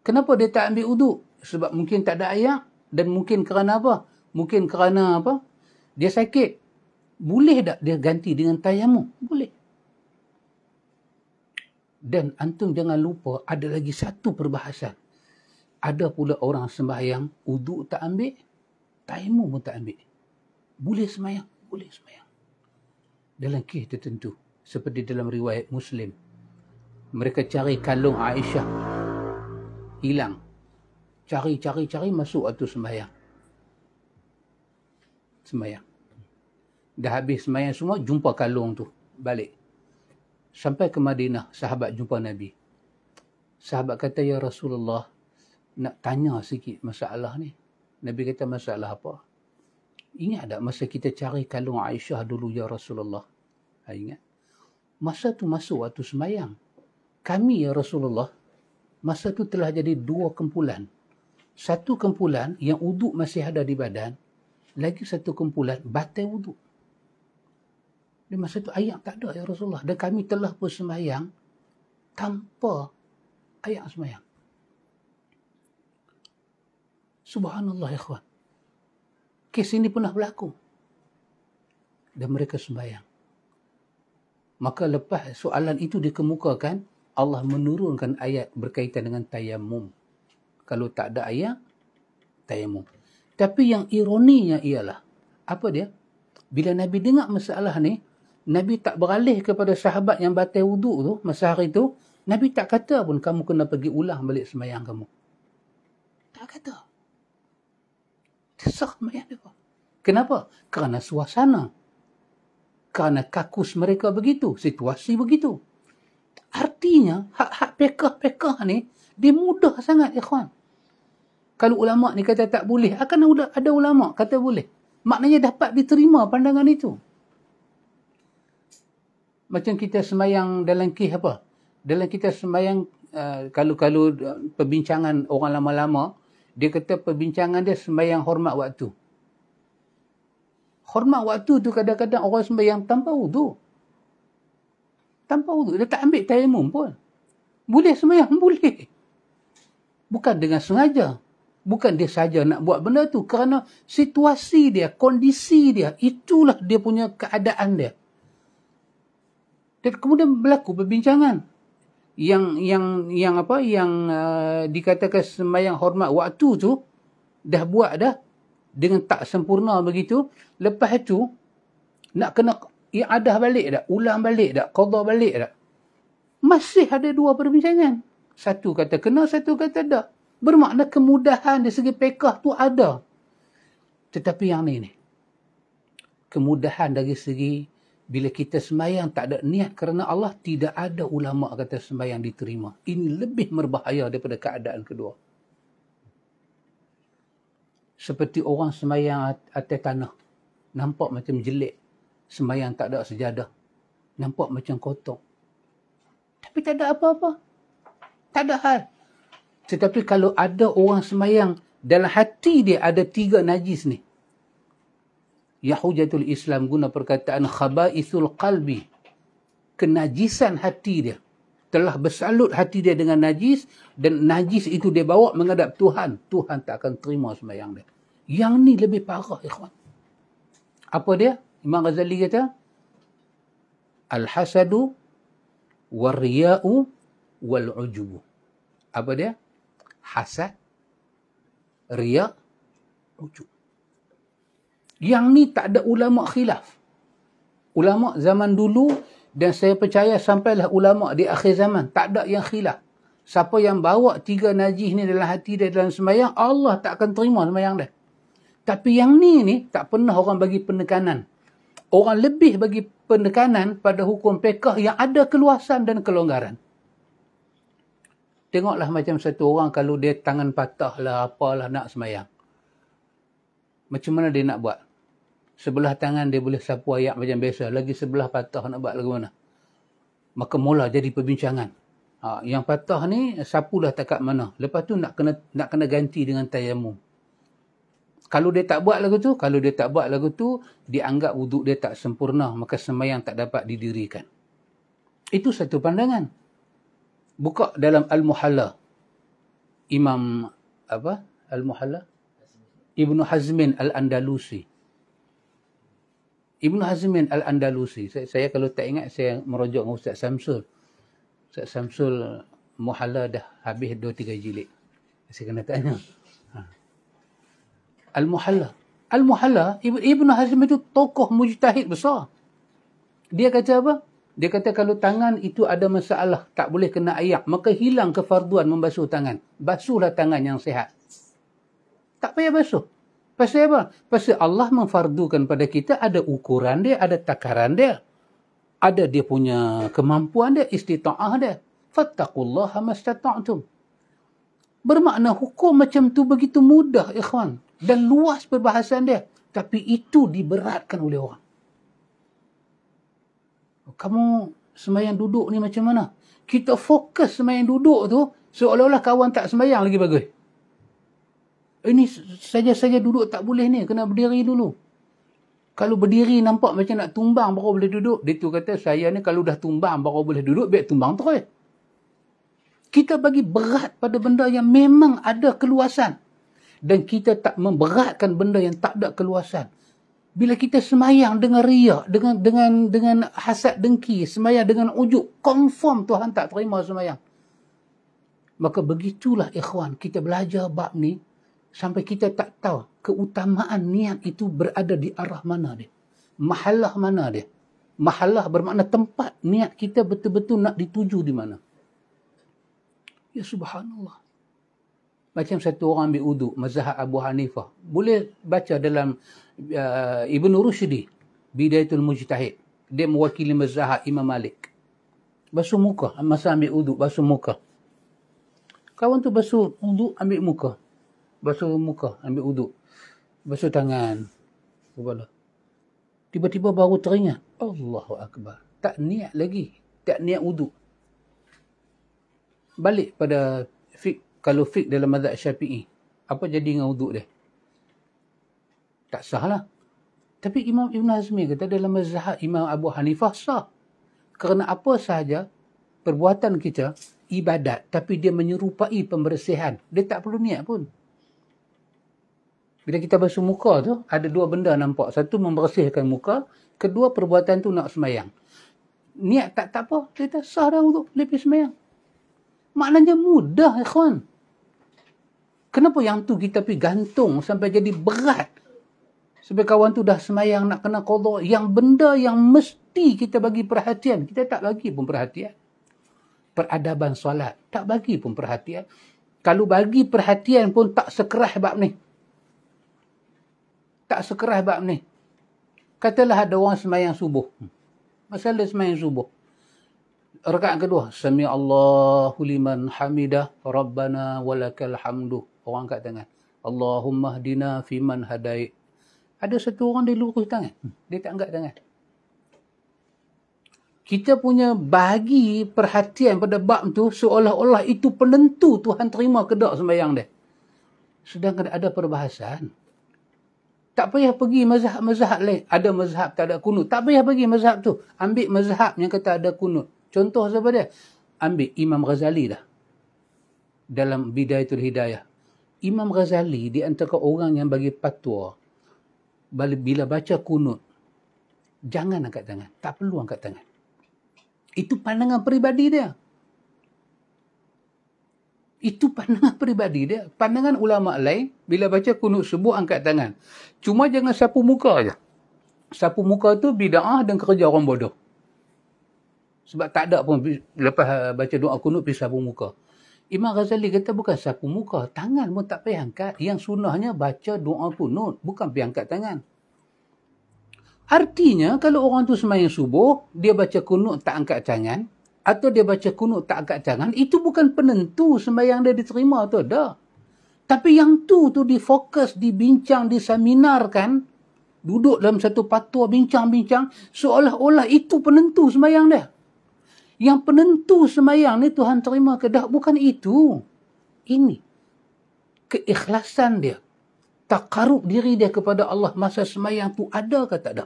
Kenapa dia tak ambil uduk? Sebab mungkin tak ada air dan mungkin kerana apa? Mungkin kerana apa? Dia sakit. Boleh tak dia ganti dengan tayamu? Boleh. Dan antum jangan lupa ada lagi satu perbahasan. Ada pula orang sembahyang uduk tak ambil, tayamu pun tak ambil. Boleh sembahyang? Boleh sembahyang dalam kisah tertentu seperti dalam riwayat Muslim mereka cari kalung Aisyah hilang cari cari cari masuk waktu sembahyang sembahyang dah habis sembahyang semua jumpa kalung tu balik sampai ke Madinah sahabat jumpa Nabi sahabat kata ya Rasulullah nak tanya sikit masalah ni Nabi kata masalah apa Ingat tak masa kita cari kalung Aisyah dulu ya Rasulullah? Ha, ingat. Masa tu masuk waktu semayang. Kami ya Rasulullah, masa tu telah jadi dua kumpulan. Satu kumpulan yang uduk masih ada di badan, lagi satu kumpulan batal uduk. Di masa tu ayat tak ada ya Rasulullah. Dan kami telah pun semayang tanpa ayat semayang. Subhanallah ikhwan kes ini pernah berlaku. Dan mereka sembahyang. Maka lepas soalan itu dikemukakan, Allah menurunkan ayat berkaitan dengan tayamum. Kalau tak ada ayat, tayamum. Tapi yang ironinya ialah, apa dia? Bila Nabi dengar masalah ni, Nabi tak beralih kepada sahabat yang batai wuduk tu, masa hari tu, Nabi tak kata pun kamu kena pergi ulang balik semayang kamu. Tak kata. Sesak mayat mereka. Kenapa? Kerana suasana. Kerana kakus mereka begitu. Situasi begitu. Artinya, hak-hak pekah-pekah ni, dia mudah sangat, ya ikhwan. Kalau ulama' ni kata tak boleh, akan ada ulama' kata boleh. Maknanya dapat diterima pandangan itu. Macam kita semayang dalam kih apa? Dalam kita semayang, uh, kalau-kalau uh, perbincangan orang lama-lama, dia kata perbincangan dia sembahyang hormat waktu. Hormat waktu tu kadang-kadang orang sembahyang tanpa wudhu. Tanpa wudhu. Dia tak ambil tayamum pun. Boleh sembahyang? *laughs* Boleh. Bukan dengan sengaja. Bukan dia saja nak buat benda tu. Kerana situasi dia, kondisi dia, itulah dia punya keadaan dia. Dan kemudian berlaku perbincangan yang yang yang apa yang uh, dikatakan sembahyang hormat waktu tu dah buat dah dengan tak sempurna begitu lepas itu nak kena iadah balik dah ulang balik dah qada balik dah masih ada dua perbincangan satu kata kena satu kata tak bermakna kemudahan dari segi pekah tu ada tetapi yang ni ni kemudahan dari segi bila kita sembahyang tak ada niat kerana Allah, tidak ada ulama kata sembahyang diterima. Ini lebih berbahaya daripada keadaan kedua. Seperti orang sembahyang atas tanah. Nampak macam jelek. Sembahyang tak ada sejadah. Nampak macam kotor. Tapi tak ada apa-apa. Tak ada hal. Tetapi kalau ada orang sembahyang, dalam hati dia ada tiga najis ni. Yahujatul Islam guna perkataan khaba'isul qalbi. Kenajisan hati dia. Telah bersalut hati dia dengan najis. Dan najis itu dia bawa menghadap Tuhan. Tuhan tak akan terima semayang dia. Yang ni lebih parah, ikhwan. Apa dia? Imam Ghazali kata, Al-hasadu wal-riya'u wal-ujubu. Apa dia? Hasad, riya, ujubu. Yang ni tak ada ulama khilaf. Ulama zaman dulu dan saya percaya sampailah ulama di akhir zaman. Tak ada yang khilaf. Siapa yang bawa tiga najis ni dalam hati dia dalam semayang, Allah tak akan terima semayang dia. Tapi yang ni ni tak pernah orang bagi penekanan. Orang lebih bagi penekanan pada hukum pekah yang ada keluasan dan kelonggaran. Tengoklah macam satu orang kalau dia tangan patah lah apalah nak semayang. Macam mana dia nak buat? sebelah tangan dia boleh sapu ayak macam biasa lagi sebelah patah nak buat lagu mana maka mula jadi perbincangan ha, yang patah ni sapulah tak kat mana lepas tu nak kena nak kena ganti dengan tayamum kalau dia tak buat lagu tu kalau dia tak buat lagu tu dianggap wuduk dia tak sempurna maka sembahyang tak dapat didirikan itu satu pandangan buka dalam al-muhalla imam apa al-muhalla ibnu hazmin al-andalusi Ibn Hazmin Al-Andalusi. Saya, saya kalau tak ingat, saya merujuk dengan Ustaz Samsul. Ustaz Samsul Muhalla dah habis dua tiga jilid. Saya kena tanya. Ha. Al-Muhalla. Al-Muhalla, Ibn, Ibn Hazmin itu tokoh mujtahid besar. Dia kata apa? Dia kata kalau tangan itu ada masalah, tak boleh kena ayak, maka hilang kefarduan membasuh tangan. Basuhlah tangan yang sehat Tak payah basuh. Pasal apa? Pasal Allah memfardukan pada kita ada ukuran dia, ada takaran dia. Ada dia punya kemampuan dia, istita'ah dia. Fattakullaha mastata'atum. Bermakna hukum macam tu begitu mudah, ikhwan. Dan luas perbahasan dia. Tapi itu diberatkan oleh orang. Kamu semayang duduk ni macam mana? Kita fokus semayang duduk tu, seolah-olah kawan tak semayang lagi bagus ini eh, saja-saja duduk tak boleh ni kena berdiri dulu kalau berdiri nampak macam nak tumbang baru boleh duduk dia tu kata saya ni kalau dah tumbang baru boleh duduk biar tumbang terus kita bagi berat pada benda yang memang ada keluasan dan kita tak memberatkan benda yang tak ada keluasan bila kita semayang dengan riak dengan dengan dengan hasad dengki semayang dengan ujuk, confirm Tuhan tak terima semayang maka begitulah ikhwan kita belajar bab ni sampai kita tak tahu keutamaan niat itu berada di arah mana dia. Mahalah mana dia. Mahalah bermakna tempat niat kita betul-betul nak dituju di mana. Ya subhanallah. Macam satu orang ambil uduk, mazhab Abu Hanifah. Boleh baca dalam uh, Ibn Rushdi, Bidayatul Mujtahid. Dia mewakili mazhab Imam Malik. Basuh muka, masa ambil uduk, basuh muka. Kawan tu basuh uduk, ambil muka basuh muka, ambil uduk. Basuh tangan. Kepala. Tiba-tiba baru teringat. Allahu Akbar. Tak niat lagi. Tak niat uduk. Balik pada fik. Kalau fik dalam mazhab syafi'i. Apa jadi dengan uduk dia? Tak sah lah. Tapi Imam Ibn Hazmi kata dalam mazhab Imam Abu Hanifah sah. Kerana apa sahaja perbuatan kita ibadat tapi dia menyerupai pembersihan. Dia tak perlu niat pun. Bila kita basuh muka tu, ada dua benda nampak. Satu, membersihkan muka. Kedua, perbuatan tu nak semayang. Niat tak tak apa. Kita sah dah untuk lebih semayang. Maknanya mudah, ikhwan. Kenapa yang tu kita pergi gantung sampai jadi berat? Sebab kawan tu dah semayang nak kena kodok. Yang benda yang mesti kita bagi perhatian, kita tak bagi pun perhatian. Peradaban solat, tak bagi pun perhatian. Kalau bagi perhatian pun tak sekerah bab ni tak sekeras bab ni. Katalah ada orang semayang subuh. Masalah semayang subuh. Rekat kedua. Sami Allahu liman hamidah. Rabbana walakal hamdu. Orang kat tangan. Allahumma dina fiman hadaik. Ada satu orang dia lurus tangan. Dia tak angkat tangan. Kita punya bagi perhatian pada bab tu seolah-olah itu penentu Tuhan terima kedak semayang dia. Sedangkan ada perbahasan. Tak payah pergi mazhab-mazhab lain. Ada mazhab tak ada kunut. Tak payah pergi mazhab tu. Ambil mazhab yang kata ada kunut. Contoh siapa dia? Ambil Imam Ghazali dah. Dalam Bidayatul Hidayah. Imam Ghazali di antara orang yang bagi patwa. Bila baca kunut. Jangan angkat tangan. Tak perlu angkat tangan. Itu pandangan peribadi dia. Itu pandangan *laughs* pribadi dia. Pandangan ulama lain, bila baca kunut subuh, angkat tangan. Cuma jangan sapu muka je. Sapu muka tu bida'ah dan kerja orang bodoh. Sebab tak ada pun lepas eh, baca doa kunut, pergi sapu muka. Imam Ghazali kata bukan sapu muka. Tangan pun tak payah angkat. Yang sunnahnya baca doa kunut. Bukan pergi angkat tangan. Artinya kalau orang tu semayang subuh, dia baca kunut tak angkat tangan, atau dia baca kunut tak agak jangan itu bukan penentu sembahyang dia diterima atau dah. Tapi yang tu tu difokus, dibincang, disaminarkan, duduk dalam satu patua bincang-bincang, seolah-olah itu penentu sembahyang dia. Yang penentu sembahyang ni Tuhan terima ke dah, bukan itu. Ini. Keikhlasan dia. tak karuk diri dia kepada Allah masa semayang tu ada ke tak ada.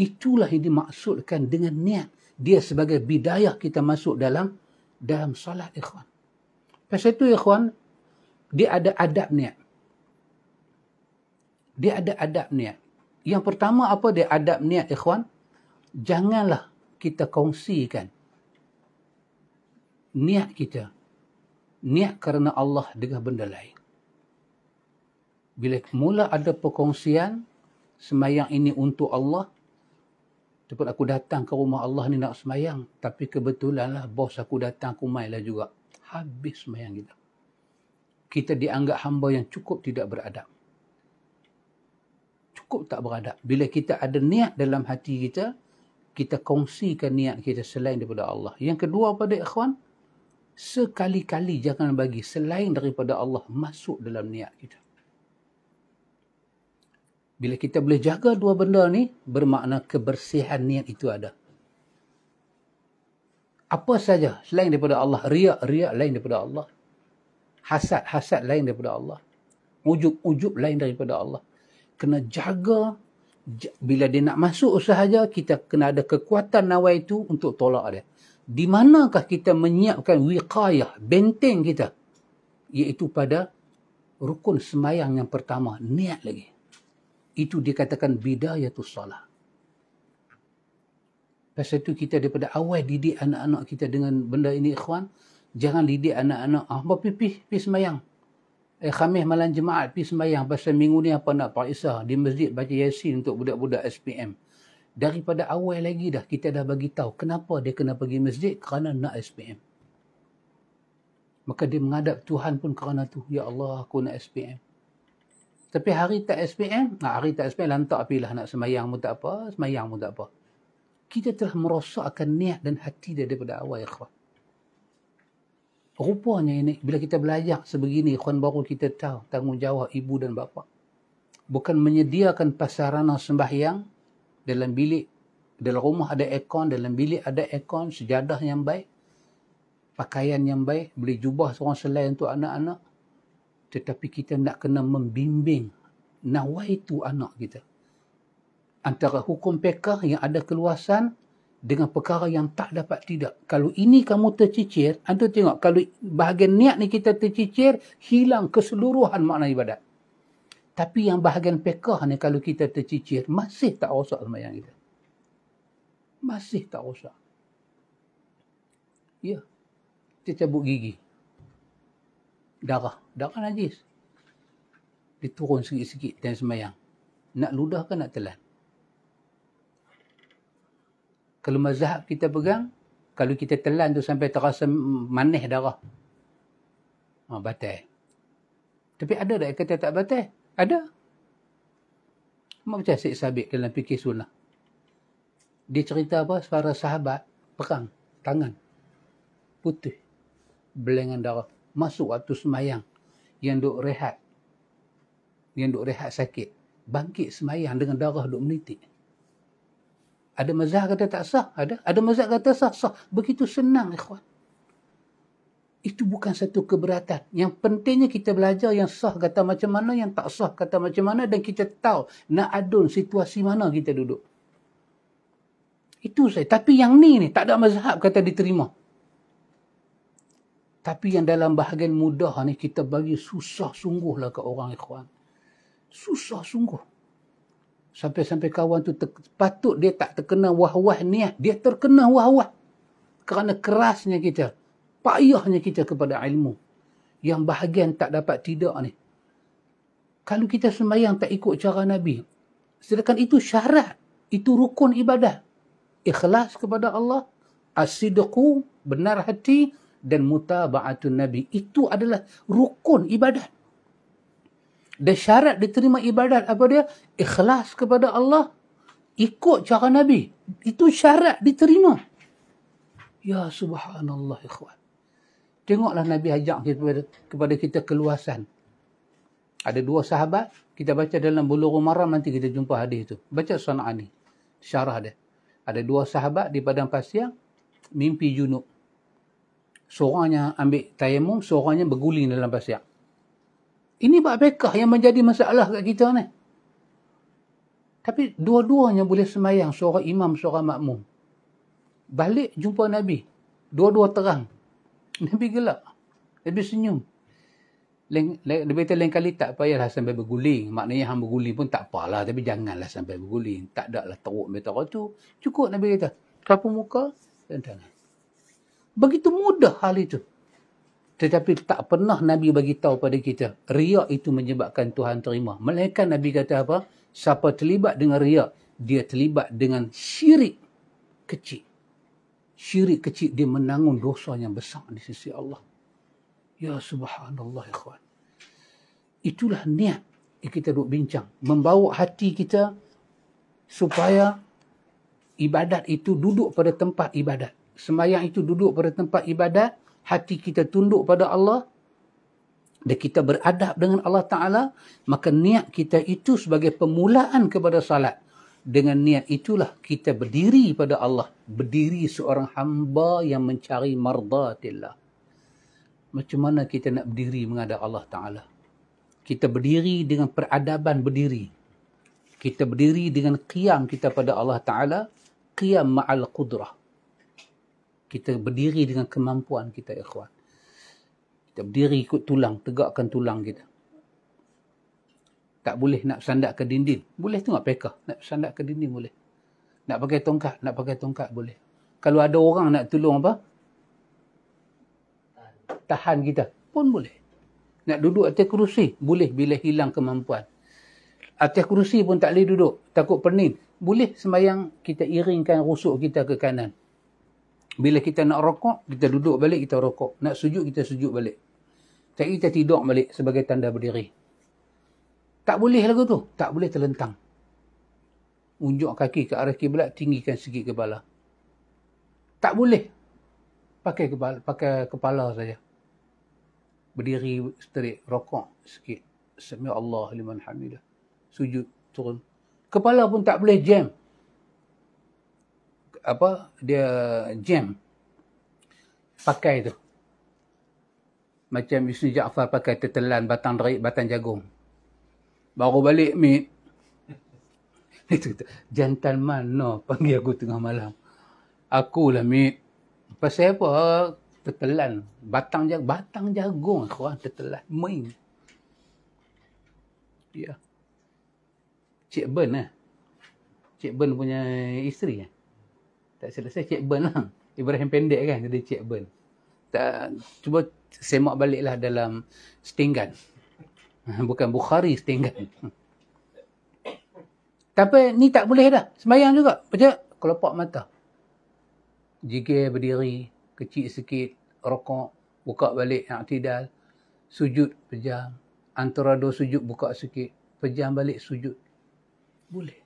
Itulah yang dimaksudkan dengan niat dia sebagai bidayah kita masuk dalam dalam solat ikhwan. Pasal itu ikhwan, dia ada adab niat. Dia ada adab niat. Yang pertama apa dia adab niat ikhwan? Janganlah kita kongsikan niat kita. Niat kerana Allah dengan benda lain. Bila mula ada perkongsian, semayang ini untuk Allah, Tepat aku datang ke rumah Allah ni nak semayang. Tapi kebetulanlah bos aku datang aku mailah juga. Habis semayang kita. Kita dianggap hamba yang cukup tidak beradab. Cukup tak beradab. Bila kita ada niat dalam hati kita, kita kongsikan niat kita selain daripada Allah. Yang kedua pada ikhwan, sekali-kali jangan bagi selain daripada Allah masuk dalam niat kita. Bila kita boleh jaga dua benda ni, bermakna kebersihan niat itu ada. Apa saja selain daripada Allah. Riak, riak lain daripada Allah. Hasad, hasad lain daripada Allah. Ujub, ujub lain daripada Allah. Kena jaga. Bila dia nak masuk sahaja, kita kena ada kekuatan nawa itu untuk tolak dia. Di manakah kita menyiapkan wiqayah, benteng kita? Iaitu pada rukun semayang yang pertama. Niat lagi itu dikatakan tu salah. Pasal itu kita daripada awal didik anak-anak kita dengan benda ini ikhwan. Jangan didik anak-anak. Ah, apa pipih? Pih semayang. Eh, khamis malam jemaat. Pih semayang. Pasal minggu ni apa nak Pak Isa di masjid baca Yasin untuk budak-budak SPM. Daripada awal lagi dah kita dah bagi tahu kenapa dia kena pergi masjid kerana nak SPM. Maka dia menghadap Tuhan pun kerana tu. Ya Allah aku nak SPM. Tapi hari tak SPM, nah hari tak SPM lantak apilah nak semayang pun tak apa, semayang pun tak apa. Kita telah merosakkan niat dan hati dia daripada awal, ikhwan. Rupanya ini, bila kita belajar sebegini, ikhwan baru kita tahu tanggungjawab ibu dan bapa. Bukan menyediakan pasarana sembahyang dalam bilik. Dalam rumah ada aircon, dalam bilik ada aircon, sejadah yang baik. Pakaian yang baik, beli jubah seorang selain untuk anak-anak tetapi kita nak kena membimbing nawaitu anak kita antara hukum pekah yang ada keluasan dengan perkara yang tak dapat tidak. Kalau ini kamu tercicir, anda tengok kalau bahagian niat ni kita tercicir, hilang keseluruhan makna ibadat. Tapi yang bahagian pekah ni kalau kita tercicir, masih tak rosak semayang kita. Masih tak rosak. Ya. Kita cabut gigi darah. Darah najis. Dia turun sikit-sikit dan semayang. Nak ludah ke nak telan? Kalau mazhab kita pegang, kalau kita telan tu sampai terasa manis darah. Ha, batal. Tapi ada tak kata tak batal? Ada. Macam Syed Sabit dalam fikir sunnah. Dia cerita apa? Suara sahabat perang. Tangan. Putih. Belengan darah masuk waktu semayang. Yang duk rehat. Yang duk rehat sakit. Bangkit semayang dengan darah duk menitik. Ada mazhab kata tak sah? Ada. Ada mazhab kata sah? Sah. Begitu senang, ikhwan. Itu bukan satu keberatan. Yang pentingnya kita belajar yang sah kata macam mana, yang tak sah kata macam mana dan kita tahu nak adun situasi mana kita duduk. Itu saya. Tapi yang ni ni tak ada mazhab kata diterima. Tapi yang dalam bahagian mudah ni kita bagi susah sungguhlah ke orang ikhwan. Susah sungguh. Sampai-sampai kawan tu patut dia tak terkena wah-wah niat. Dia terkena wah-wah. Kerana kerasnya kita. Payahnya kita kepada ilmu. Yang bahagian tak dapat tidak ni. Kalau kita sembahyang tak ikut cara Nabi. Sedangkan itu syarat. Itu rukun ibadah. Ikhlas kepada Allah. Asidku. Benar hati dan mutaba'atun Nabi itu adalah rukun ibadat. Dan syarat diterima ibadat apa dia? Ikhlas kepada Allah. Ikut cara Nabi. Itu syarat diterima. Ya subhanallah ikhwan. Tengoklah Nabi ajak kita kepada kita keluasan. Ada dua sahabat. Kita baca dalam bulu maram nanti kita jumpa hadis itu. Baca sana'ani. Syarah dia. Ada dua sahabat di padang pasir. Mimpi junub seorangnya ambil tayamum, seorangnya berguling dalam pasir. Ini bab bekah yang menjadi masalah kat kita ni. Tapi dua-duanya boleh semayang seorang imam, seorang makmum. Balik jumpa Nabi. Dua-dua terang. *laughs* Nabi gelap. Nabi senyum. Lebih kata lain kali tak payahlah sampai berguling. Maknanya hang berguling pun tak apalah. Tapi janganlah sampai berguling. Tak ada lah teruk. Tu. Cukup Nabi kata. Kapu muka dan tangan. Begitu mudah hal itu. Tetapi tak pernah Nabi bagi tahu pada kita, riak itu menyebabkan Tuhan terima. Melainkan Nabi kata apa? Siapa terlibat dengan riak, dia terlibat dengan syirik kecil. Syirik kecil dia menanggung dosa yang besar di sisi Allah. Ya subhanallah ya ikhwan. Itulah niat yang kita duk bincang. Membawa hati kita supaya ibadat itu duduk pada tempat ibadat. Semayang itu duduk pada tempat ibadat, hati kita tunduk pada Allah, dan kita beradab dengan Allah Ta'ala, maka niat kita itu sebagai pemulaan kepada salat. Dengan niat itulah kita berdiri pada Allah. Berdiri seorang hamba yang mencari mardatillah. Macam mana kita nak berdiri menghadap Allah Ta'ala? Kita berdiri dengan peradaban berdiri. Kita berdiri dengan qiyam kita pada Allah Ta'ala. Qiyam ma'al qudrah kita berdiri dengan kemampuan kita ikhwan kita berdiri ikut tulang tegakkan tulang kita tak boleh nak sandak ke dinding boleh tengok peka. nak sandak ke dinding boleh nak pakai tongkat nak pakai tongkat boleh kalau ada orang nak tolong apa tahan kita pun boleh nak duduk atas kerusi boleh bila hilang kemampuan atas kerusi pun tak boleh duduk takut pening boleh sembahyang kita iringkan rusuk kita ke kanan bila kita nak rokok, kita duduk balik, kita rokok. Nak sujud, kita sujud balik. Tak kita tidur balik sebagai tanda berdiri. Tak boleh lagu tu. Tak boleh terlentang. Unjuk kaki ke arah kiblat, tinggikan sikit kepala. Tak boleh. Pakai kepala, pakai kepala saja. Berdiri straight, rokok sikit. Bismillahirrahmanirrahim. Sujud turun. Kepala pun tak boleh jam apa dia jam pakai tu macam Yusni Jaafar pakai tetelan batang derik batang jagung baru balik mit *laughs* itu tu jantan mana panggil aku tengah malam aku lah mit pasal apa tetelan batang jag batang jagung aku tertelan main ya Cik Ben eh? Cik Ben punya isteri eh? Tak selesai Cik Burn lah. Ibrahim pendek kan jadi Cik Burn. Tak, cuba semak baliklah dalam setinggan. *laughs* Bukan Bukhari setinggan. Tapi ni tak boleh dah. Semayang juga. Macam kelopak mata. Jigir berdiri. Kecil sikit. Rokok. Buka balik nak tidal. Sujud pejam. Antara dua sujud buka sikit. Pejam balik sujud. Boleh.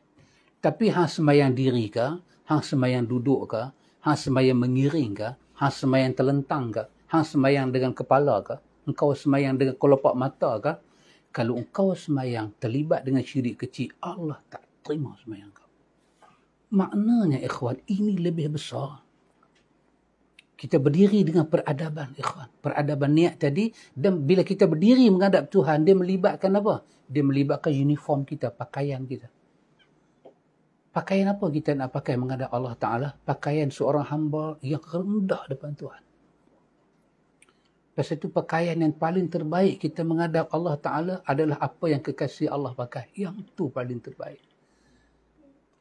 Tapi hang semayang diri ke? hang semayang duduk ke, hang semayang mengiring ke, hang semayang terlentang ke, hang semayang dengan kepala ke, engkau semayang dengan kelopak mata ke, kalau engkau semayang terlibat dengan syirik kecil, Allah tak terima semayang. kau. Maknanya ikhwan, ini lebih besar. Kita berdiri dengan peradaban ikhwan. Peradaban niat tadi. Dan bila kita berdiri menghadap Tuhan, dia melibatkan apa? Dia melibatkan uniform kita, pakaian kita. Pakaian apa kita nak pakai menghadap Allah Ta'ala? Pakaian seorang hamba yang rendah depan Tuhan. Sebab itu pakaian yang paling terbaik kita menghadap Allah Ta'ala adalah apa yang kekasih Allah pakai. Yang itu paling terbaik.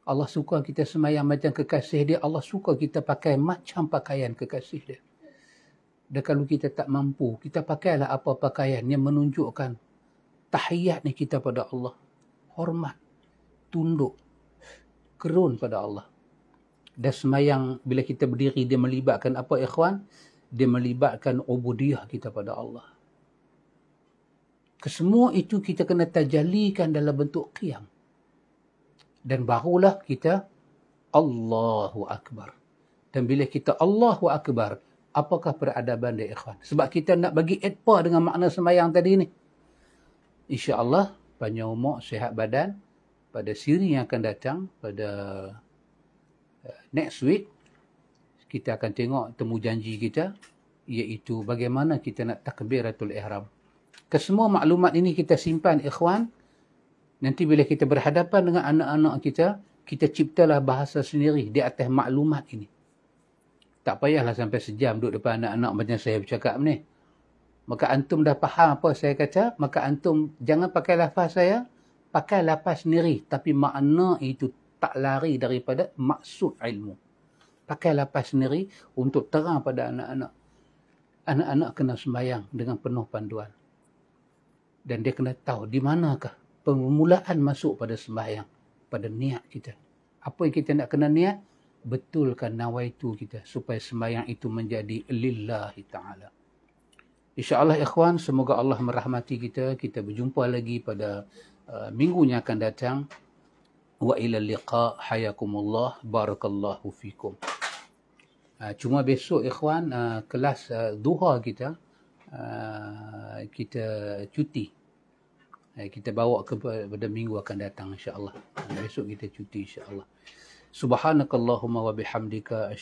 Allah suka kita semayang macam kekasih dia. Allah suka kita pakai macam pakaian kekasih dia. Dan kalau kita tak mampu, kita pakailah apa pakaian yang menunjukkan tahiyat ni kita pada Allah. Hormat, tunduk, kerun pada Allah. Dan semayang bila kita berdiri, dia melibatkan apa ikhwan? Dia melibatkan ubudiah kita pada Allah. Kesemua itu kita kena tajalikan dalam bentuk qiyam. Dan barulah kita Allahu Akbar. Dan bila kita Allahu Akbar, apakah peradaban dia ikhwan? Sebab kita nak bagi etpa dengan makna semayang tadi ni. InsyaAllah, panjang umur, sihat badan, pada siri yang akan datang pada eh, next week kita akan tengok temu janji kita iaitu bagaimana kita nak ratul ihram. Kesemua maklumat ini kita simpan ikhwan nanti bila kita berhadapan dengan anak-anak kita kita ciptalah bahasa sendiri di atas maklumat ini. Tak payahlah sampai sejam duduk depan anak-anak macam saya bercakap ni. Maka antum dah faham apa saya kata, maka antum jangan pakai lafaz saya, pakai lapas sendiri tapi makna itu tak lari daripada maksud ilmu. Pakai lapas sendiri untuk terang pada anak-anak. Anak-anak kena sembahyang dengan penuh panduan. Dan dia kena tahu di manakah permulaan masuk pada sembahyang. Pada niat kita. Apa yang kita nak kena niat? Betulkan nawa itu kita supaya sembahyang itu menjadi lillahi ta'ala. InsyaAllah ikhwan, semoga Allah merahmati kita. Kita berjumpa lagi pada Minggu uh, minggunya akan datang wa ila liqa hayakumullah barakallahu fikum uh, cuma besok ikhwan uh, kelas uh, duha kita uh, kita cuti uh, kita bawa ke pada minggu akan datang insyaallah uh, besok kita cuti insyaallah subhanakallahumma wa bihamdika